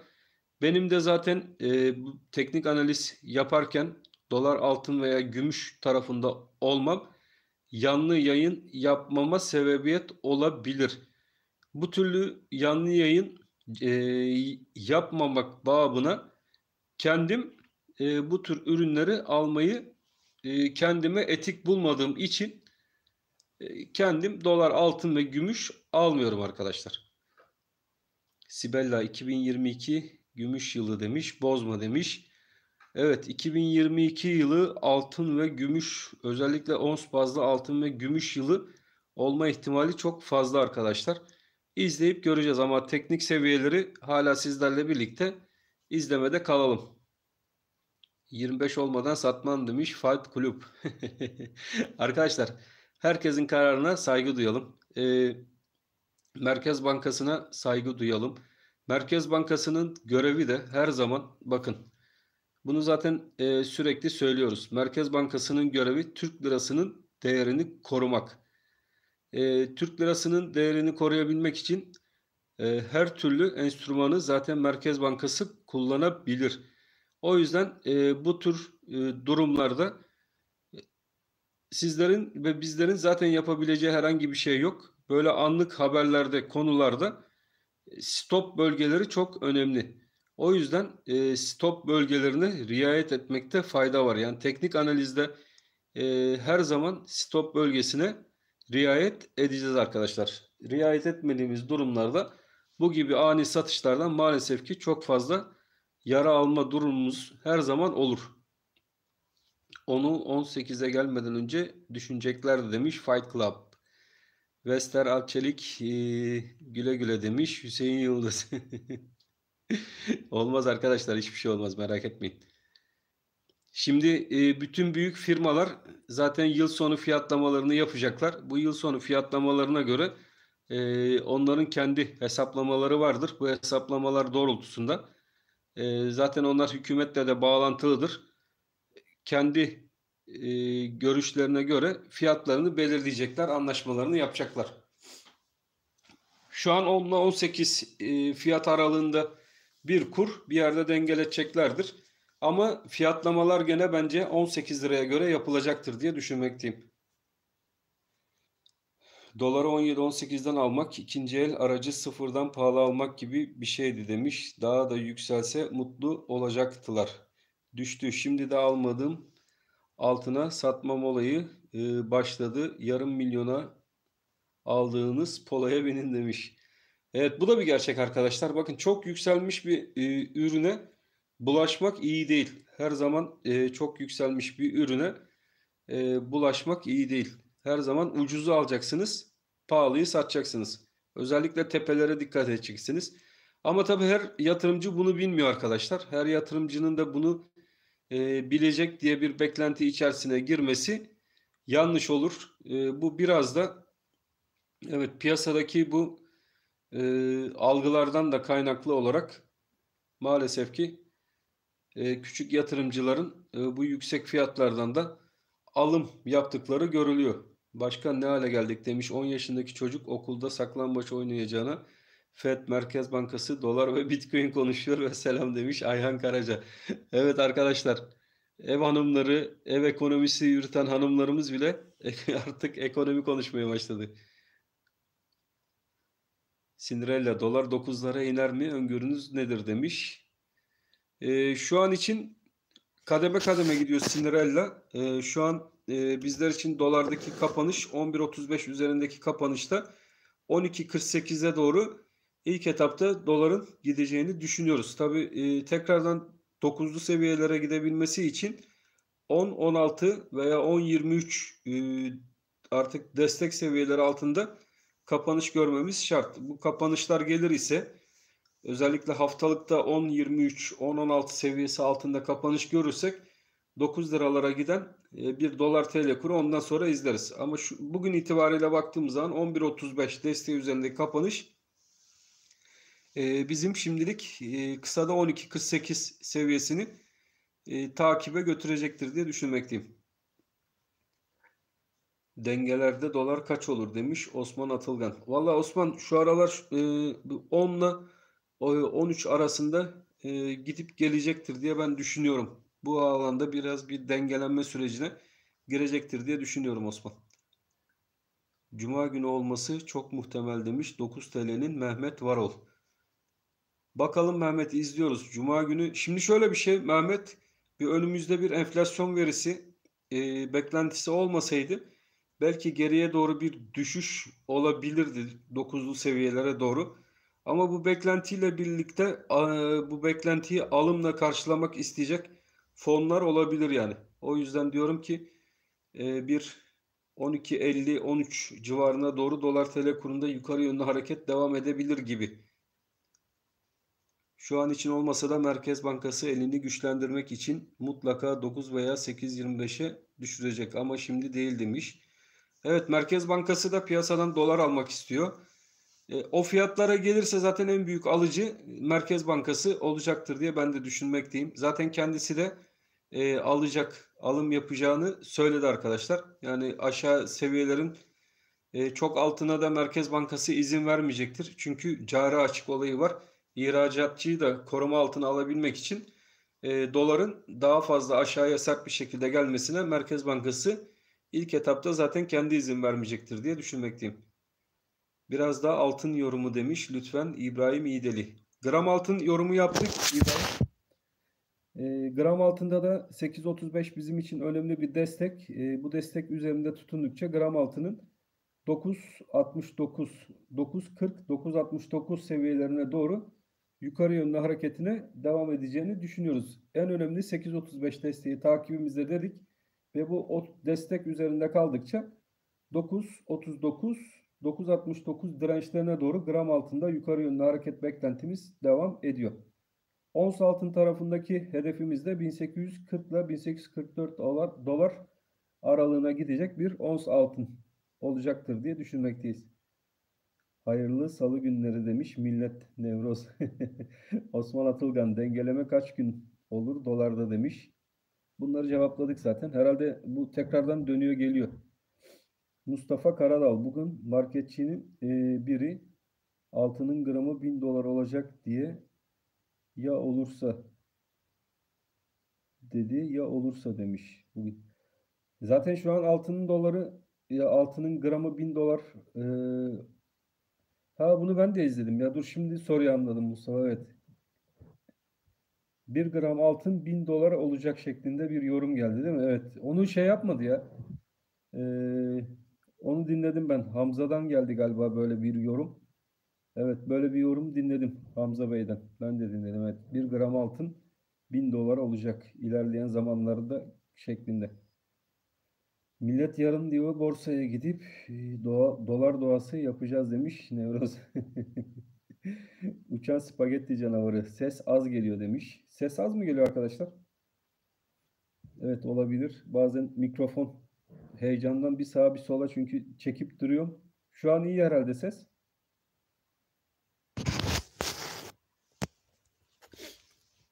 Speaker 1: Benim de zaten e, teknik analiz yaparken dolar altın veya gümüş tarafında olmam yanlı yayın yapmama sebebiyet olabilir. Bu türlü yanlı yayın e, yapmamak babına kendim e, bu tür ürünleri almayı e, kendime etik bulmadığım için e, kendim dolar, altın ve gümüş almıyorum arkadaşlar. Sibella 2022 gümüş yılı demiş, bozma demiş. Evet 2022 yılı altın ve gümüş özellikle ons bazlı altın ve gümüş yılı olma ihtimali çok fazla arkadaşlar. İzleyip göreceğiz ama teknik seviyeleri hala sizlerle birlikte izlemede kalalım. 25 olmadan satman demiş Fight Kulüp. arkadaşlar herkesin kararına saygı duyalım. Ee, Merkez Bankası'na saygı duyalım. Merkez Bankası'nın görevi de her zaman bakın bunu zaten e, sürekli söylüyoruz. Merkez Bankası'nın görevi Türk lirasının değerini korumak. E, Türk lirasının değerini koruyabilmek için e, her türlü enstrümanı zaten Merkez Bankası kullanabilir. O yüzden e, bu tür e, durumlarda e, sizlerin ve bizlerin zaten yapabileceği herhangi bir şey yok. Böyle anlık haberlerde, konularda e, stop bölgeleri çok önemli. O yüzden e, stop bölgelerini riayet etmekte fayda var. Yani teknik analizde e, her zaman stop bölgesine riayet edeceğiz arkadaşlar. Riayet etmediğimiz durumlarda bu gibi ani satışlardan maalesef ki çok fazla yara alma durumumuz her zaman olur. Onu 18'e gelmeden önce düşünecekler demiş Fight Club. Vester Alçelik e, güle güle demiş Hüseyin Yıldız. olmaz arkadaşlar hiçbir şey olmaz merak etmeyin. Şimdi e, bütün büyük firmalar zaten yıl sonu fiyatlamalarını yapacaklar. Bu yıl sonu fiyatlamalarına göre e, onların kendi hesaplamaları vardır. Bu hesaplamalar doğrultusunda e, zaten onlar hükümetle de bağlantılıdır. Kendi e, görüşlerine göre fiyatlarını belirleyecekler, anlaşmalarını yapacaklar. Şu an 10 ile 18 e, fiyat aralığında bir kur bir yerde dengeleteceklerdir. Ama fiyatlamalar gene bence 18 liraya göre yapılacaktır diye düşünmekteyim. Doları 17-18'den almak, ikinci el aracı sıfırdan pahalı almak gibi bir şeydi demiş. Daha da yükselse mutlu olacaktılar. Düştü. Şimdi de almadım. Altına satmam olayı e, başladı. Yarım milyona aldığınız polaya binin demiş. Evet bu da bir gerçek arkadaşlar. Bakın çok yükselmiş bir e, ürüne bulaşmak iyi değil. Her zaman e, çok yükselmiş bir ürüne e, bulaşmak iyi değil. Her zaman ucuzu alacaksınız, pahalıyı satacaksınız. Özellikle tepelere dikkat edeceksiniz. Ama tabii her yatırımcı bunu bilmiyor arkadaşlar. Her yatırımcının da bunu e, bilecek diye bir beklenti içerisine girmesi yanlış olur. E, bu biraz da evet piyasadaki bu e, algılardan da kaynaklı olarak maalesef ki e, küçük yatırımcıların e, bu yüksek fiyatlardan da alım yaptıkları görülüyor. Başkan ne hale geldik demiş 10 yaşındaki çocuk okulda saklambaç oynayacağına FED Merkez Bankası dolar ve bitcoin konuşuyor ve selam demiş Ayhan Karaca. evet arkadaşlar ev hanımları ev ekonomisi yürüten hanımlarımız bile artık ekonomi konuşmaya başladı. Cinderella dolar 9'lara iner mi? Öngörünüz nedir demiş. E, şu an için kademe kademe gidiyor Cinderella. E, şu an e, bizler için dolardaki kapanış 11.35 üzerindeki kapanışta 12.48'e doğru ilk etapta doların gideceğini düşünüyoruz. Tabi e, tekrardan 9'lu seviyelere gidebilmesi için 10-16 veya 10-23 e, artık destek seviyeleri altında kapanış görmemiz şart. Bu kapanışlar gelir ise özellikle haftalıkta 10-23, 10-16 seviyesi altında kapanış görürsek 9 liralara giden e, bir dolar TL kuru ondan sonra izleriz. Ama şu, bugün itibariyle baktığımız zaman 11.35 desteği üzerindeki kapanış e, bizim şimdilik e, kısada 12.48 seviyesini takibe götürecektir diye düşünmekteyim dengelerde dolar kaç olur demiş Osman Atılgan. Valla Osman şu aralar e, 10 ile 13 arasında e, gidip gelecektir diye ben düşünüyorum. Bu alanda biraz bir dengelenme sürecine girecektir diye düşünüyorum Osman. Cuma günü olması çok muhtemel demiş 9 TL'nin Mehmet Varol. Bakalım Mehmet izliyoruz. Cuma günü şimdi şöyle bir şey Mehmet bir önümüzde bir enflasyon verisi e, beklentisi olmasaydı belki geriye doğru bir düşüş olabilirdi 9'lu seviyelere doğru. Ama bu beklentiyle birlikte bu beklentiyi alımla karşılamak isteyecek fonlar olabilir yani. O yüzden diyorum ki e, bir 12.50-13 civarına doğru dolar tl kurunda yukarı yönlü hareket devam edebilir gibi. Şu an için olmasa da Merkez Bankası elini güçlendirmek için mutlaka 9 veya 8.25'e düşürecek ama şimdi değil demiş. Evet Merkez Bankası da piyasadan dolar almak istiyor. E, o fiyatlara gelirse zaten en büyük alıcı Merkez Bankası olacaktır diye ben de düşünmekteyim. Zaten kendisi de e, alacak, alım yapacağını söyledi arkadaşlar. Yani aşağı seviyelerin e, çok altına da Merkez Bankası izin vermeyecektir. Çünkü cari açık olayı var. İhracatçıyı da koruma altına alabilmek için e, doların daha fazla aşağıya sert bir şekilde gelmesine Merkez Bankası İlk etapta zaten kendi izin vermeyecektir diye düşünmekteyim. Biraz daha altın yorumu demiş. Lütfen İbrahim İdeli. Gram altın yorumu yaptık. İbrahim. E, gram altında da 8.35 bizim için önemli bir destek. E, bu destek üzerinde tutundukça gram altının 9.69, 9.40, 9.69 seviyelerine doğru yukarı yönlü hareketine devam edeceğini düşünüyoruz. En önemli 8.35 desteği takibimizde dedik. Ve bu o destek üzerinde kaldıkça 9.39 9.69 dirençlerine doğru gram altında yukarı yönlü hareket beklentimiz devam ediyor. Ons altın tarafındaki hedefimiz de 1840 ile 1844 dolar, dolar aralığına gidecek bir ons altın olacaktır diye düşünmekteyiz. Hayırlı salı günleri demiş millet nevroz. Osman Atılgan dengeleme kaç gün olur dolarda demiş. Bunları cevapladık zaten. Herhalde bu tekrardan dönüyor geliyor. Mustafa Karadal bugün marketçinin e, biri altının gramı bin dolar olacak diye ya olursa dedi ya olursa demiş bugün. Zaten şu an altının doları ya altının gramı bin dolar e, ha bunu ben de izledim ya dur şimdi soruyu anladım Mustafa evet 1 gram altın 1000 dolar olacak şeklinde bir yorum geldi değil mi? Evet. Onu şey yapmadı ya. Ee, onu dinledim ben. Hamza'dan geldi galiba böyle bir yorum. Evet böyle bir yorum dinledim Hamza Bey'den. Ben de dinledim. Evet. 1 gram altın 1000 dolar olacak ilerleyen zamanlarda şeklinde. Millet yarın diyor borsaya gidip doğa, dolar doğası yapacağız demiş Nevroz. Uçan spagetti canavarı. Ses az geliyor demiş. Ses az mı geliyor arkadaşlar? Evet olabilir. Bazen mikrofon heyecandan bir sağa bir sola çünkü çekip duruyorum. Şu an iyi herhalde ses.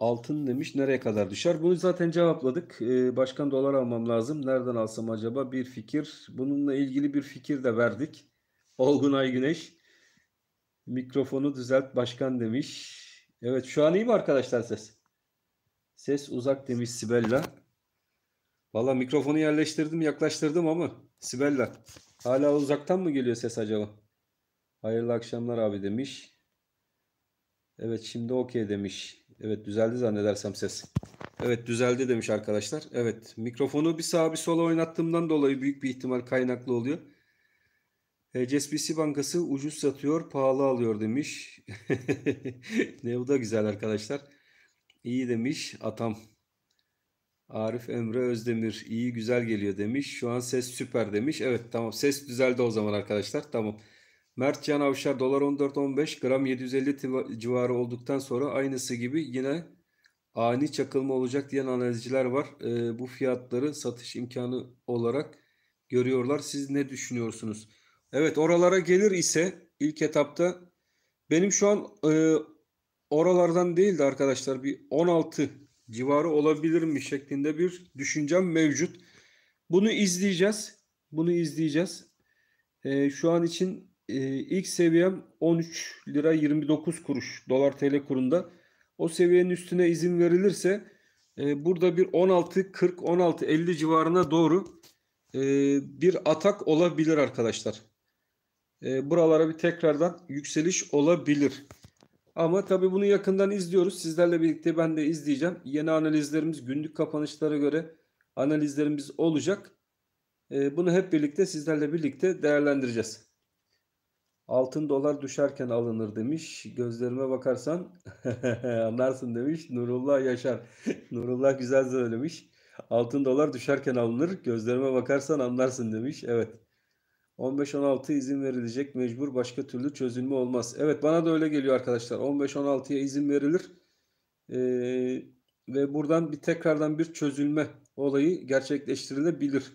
Speaker 1: Altın demiş nereye kadar düşer? Bunu zaten cevapladık. Ee, başkan dolar almam lazım. Nereden alsam acaba? Bir fikir. Bununla ilgili bir fikir de verdik. Olgun Ay Güneş. Mikrofonu düzelt başkan demiş. Evet şu an iyi mi arkadaşlar ses? Ses uzak demiş Sibella. Valla mikrofonu yerleştirdim yaklaştırdım ama Sibella hala uzaktan mı geliyor ses acaba? Hayırlı akşamlar abi demiş. Evet şimdi okey demiş. Evet düzeldi zannedersem ses. Evet düzeldi demiş arkadaşlar. Evet mikrofonu bir sağa bir sola oynattığımdan dolayı büyük bir ihtimal kaynaklı oluyor. E, HSBC Bankası ucuz satıyor, pahalı alıyor demiş. ne bu da güzel arkadaşlar. İyi demiş Atam. Arif Emre Özdemir iyi güzel geliyor demiş. Şu an ses süper demiş. Evet tamam ses düzeldi o zaman arkadaşlar. Tamam. Mert Can Avşar dolar 14-15 gram 750 civarı olduktan sonra aynısı gibi yine ani çakılma olacak diyen analizciler var. E, bu fiyatları satış imkanı olarak görüyorlar. Siz ne düşünüyorsunuz? Evet oralara gelir ise ilk etapta benim şu an e, oralardan değildi arkadaşlar bir 16 civarı olabilir mi şeklinde bir düşüncem mevcut. Bunu izleyeceğiz. Bunu izleyeceğiz. E, şu an için e, ilk seviyem 13 lira 29 kuruş dolar tl kurunda. O seviyenin üstüne izin verilirse e, burada bir 16-40-16-50 civarına doğru e, bir atak olabilir arkadaşlar e, buralara bir tekrardan yükseliş olabilir. Ama tabii bunu yakından izliyoruz. Sizlerle birlikte ben de izleyeceğim. Yeni analizlerimiz günlük kapanışlara göre analizlerimiz olacak. E, bunu hep birlikte sizlerle birlikte değerlendireceğiz. Altın dolar düşerken alınır demiş. Gözlerime bakarsan anlarsın demiş. Nurullah Yaşar. Nurullah güzel söylemiş. Altın dolar düşerken alınır. Gözlerime bakarsan anlarsın demiş. Evet. 15-16 izin verilecek mecbur başka türlü çözülme olmaz. Evet bana da öyle geliyor arkadaşlar. 15-16'ya izin verilir. Ee, ve buradan bir tekrardan bir çözülme olayı gerçekleştirilebilir.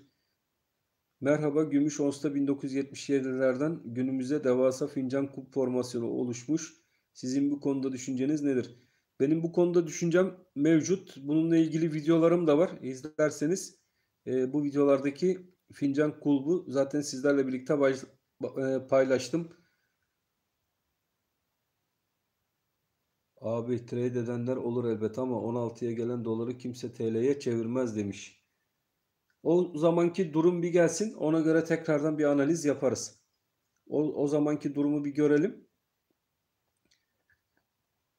Speaker 1: Merhaba Gümüş Ons'ta 1977'lerden günümüze devasa fincan kup formasyonu oluşmuş. Sizin bu konuda düşünceniz nedir? Benim bu konuda düşüncem mevcut. Bununla ilgili videolarım da var. İzlerseniz e, bu videolardaki fincan kulbu zaten sizlerle birlikte e, paylaştım. Abi trade edenler olur elbet ama 16'ya gelen doları kimse TL'ye çevirmez demiş. O zamanki durum bir gelsin ona göre tekrardan bir analiz yaparız. O, o zamanki durumu bir görelim.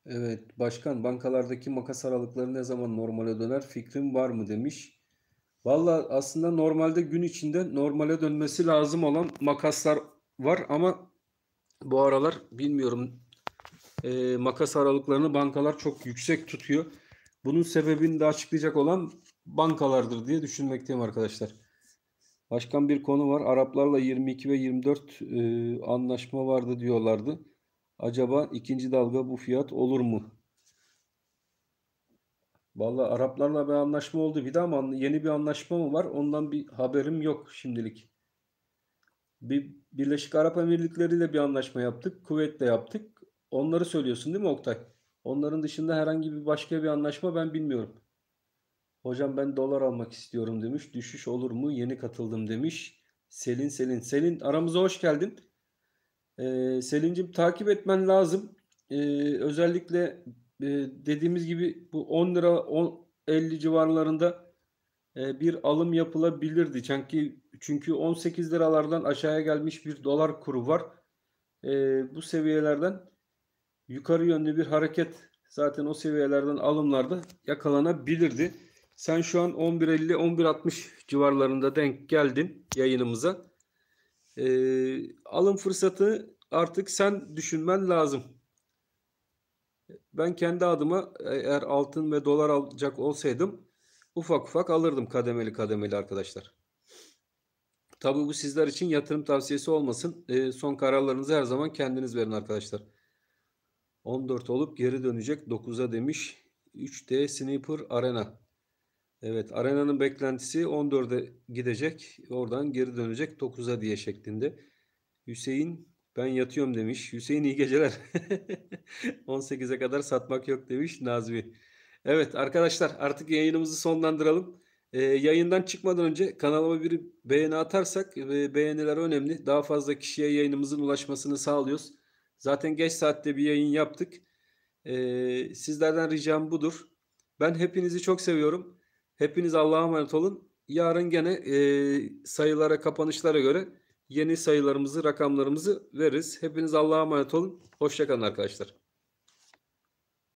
Speaker 1: Evet başkan bankalardaki makas aralıkları ne zaman normale döner fikrim var mı demiş. Valla aslında normalde gün içinde normale dönmesi lazım olan makaslar var ama bu aralar bilmiyorum e, makas aralıklarını bankalar çok yüksek tutuyor. Bunun sebebini de açıklayacak olan bankalardır diye düşünmekteyim arkadaşlar. Başkan bir konu var. Araplarla 22 ve 24 e, anlaşma vardı diyorlardı. Acaba ikinci dalga bu fiyat olur mu? Valla Araplarla bir anlaşma oldu bir de ama yeni bir anlaşma mı var? Ondan bir haberim yok şimdilik. Bir Birleşik Arap Emirlikleri ile bir anlaşma yaptık. Kuvvetle yaptık. Onları söylüyorsun değil mi Oktay? Onların dışında herhangi bir başka bir anlaşma ben bilmiyorum. Hocam ben dolar almak istiyorum demiş. Düşüş olur mu? Yeni katıldım demiş. Selin Selin. Selin aramıza hoş geldin. Ee, Selin'cim takip etmen lazım. Ee, özellikle ee, dediğimiz gibi bu 10 lira 10, 50 civarlarında e, bir alım yapılabilirdi. Çünkü çünkü 18 liralardan aşağıya gelmiş bir dolar kuru var. Ee, bu seviyelerden yukarı yönlü bir hareket zaten o seviyelerden alımlarda yakalanabilirdi. Sen şu an 11.50-11.60 civarlarında denk geldin yayınımıza. Ee, alım fırsatı artık sen düşünmen lazım. Ben kendi adıma e, eğer altın ve dolar alacak olsaydım ufak ufak alırdım kademeli kademeli arkadaşlar. Tabii bu sizler için yatırım tavsiyesi olmasın. E, son kararlarınızı her zaman kendiniz verin arkadaşlar. 14 olup geri dönecek 9'a demiş. 3D Sniper Arena. Evet Arena'nın beklentisi 14'e gidecek. Oradan geri dönecek 9'a diye şeklinde. Hüseyin ben yatıyorum demiş. Hüseyin iyi geceler. 18'e kadar satmak yok demiş Nazmi. Evet arkadaşlar artık yayınımızı sonlandıralım. Ee, yayından çıkmadan önce kanalıma bir beğeni atarsak e, beğeniler önemli. Daha fazla kişiye yayınımızın ulaşmasını sağlıyoruz. Zaten geç saatte bir yayın yaptık. Ee, sizlerden ricam budur. Ben hepinizi çok seviyorum. Hepiniz Allah'a emanet olun. Yarın gene e, sayılara, kapanışlara göre yeni sayılarımızı, rakamlarımızı veririz. Hepiniz Allah'a emanet olun. Hoşçakalın arkadaşlar.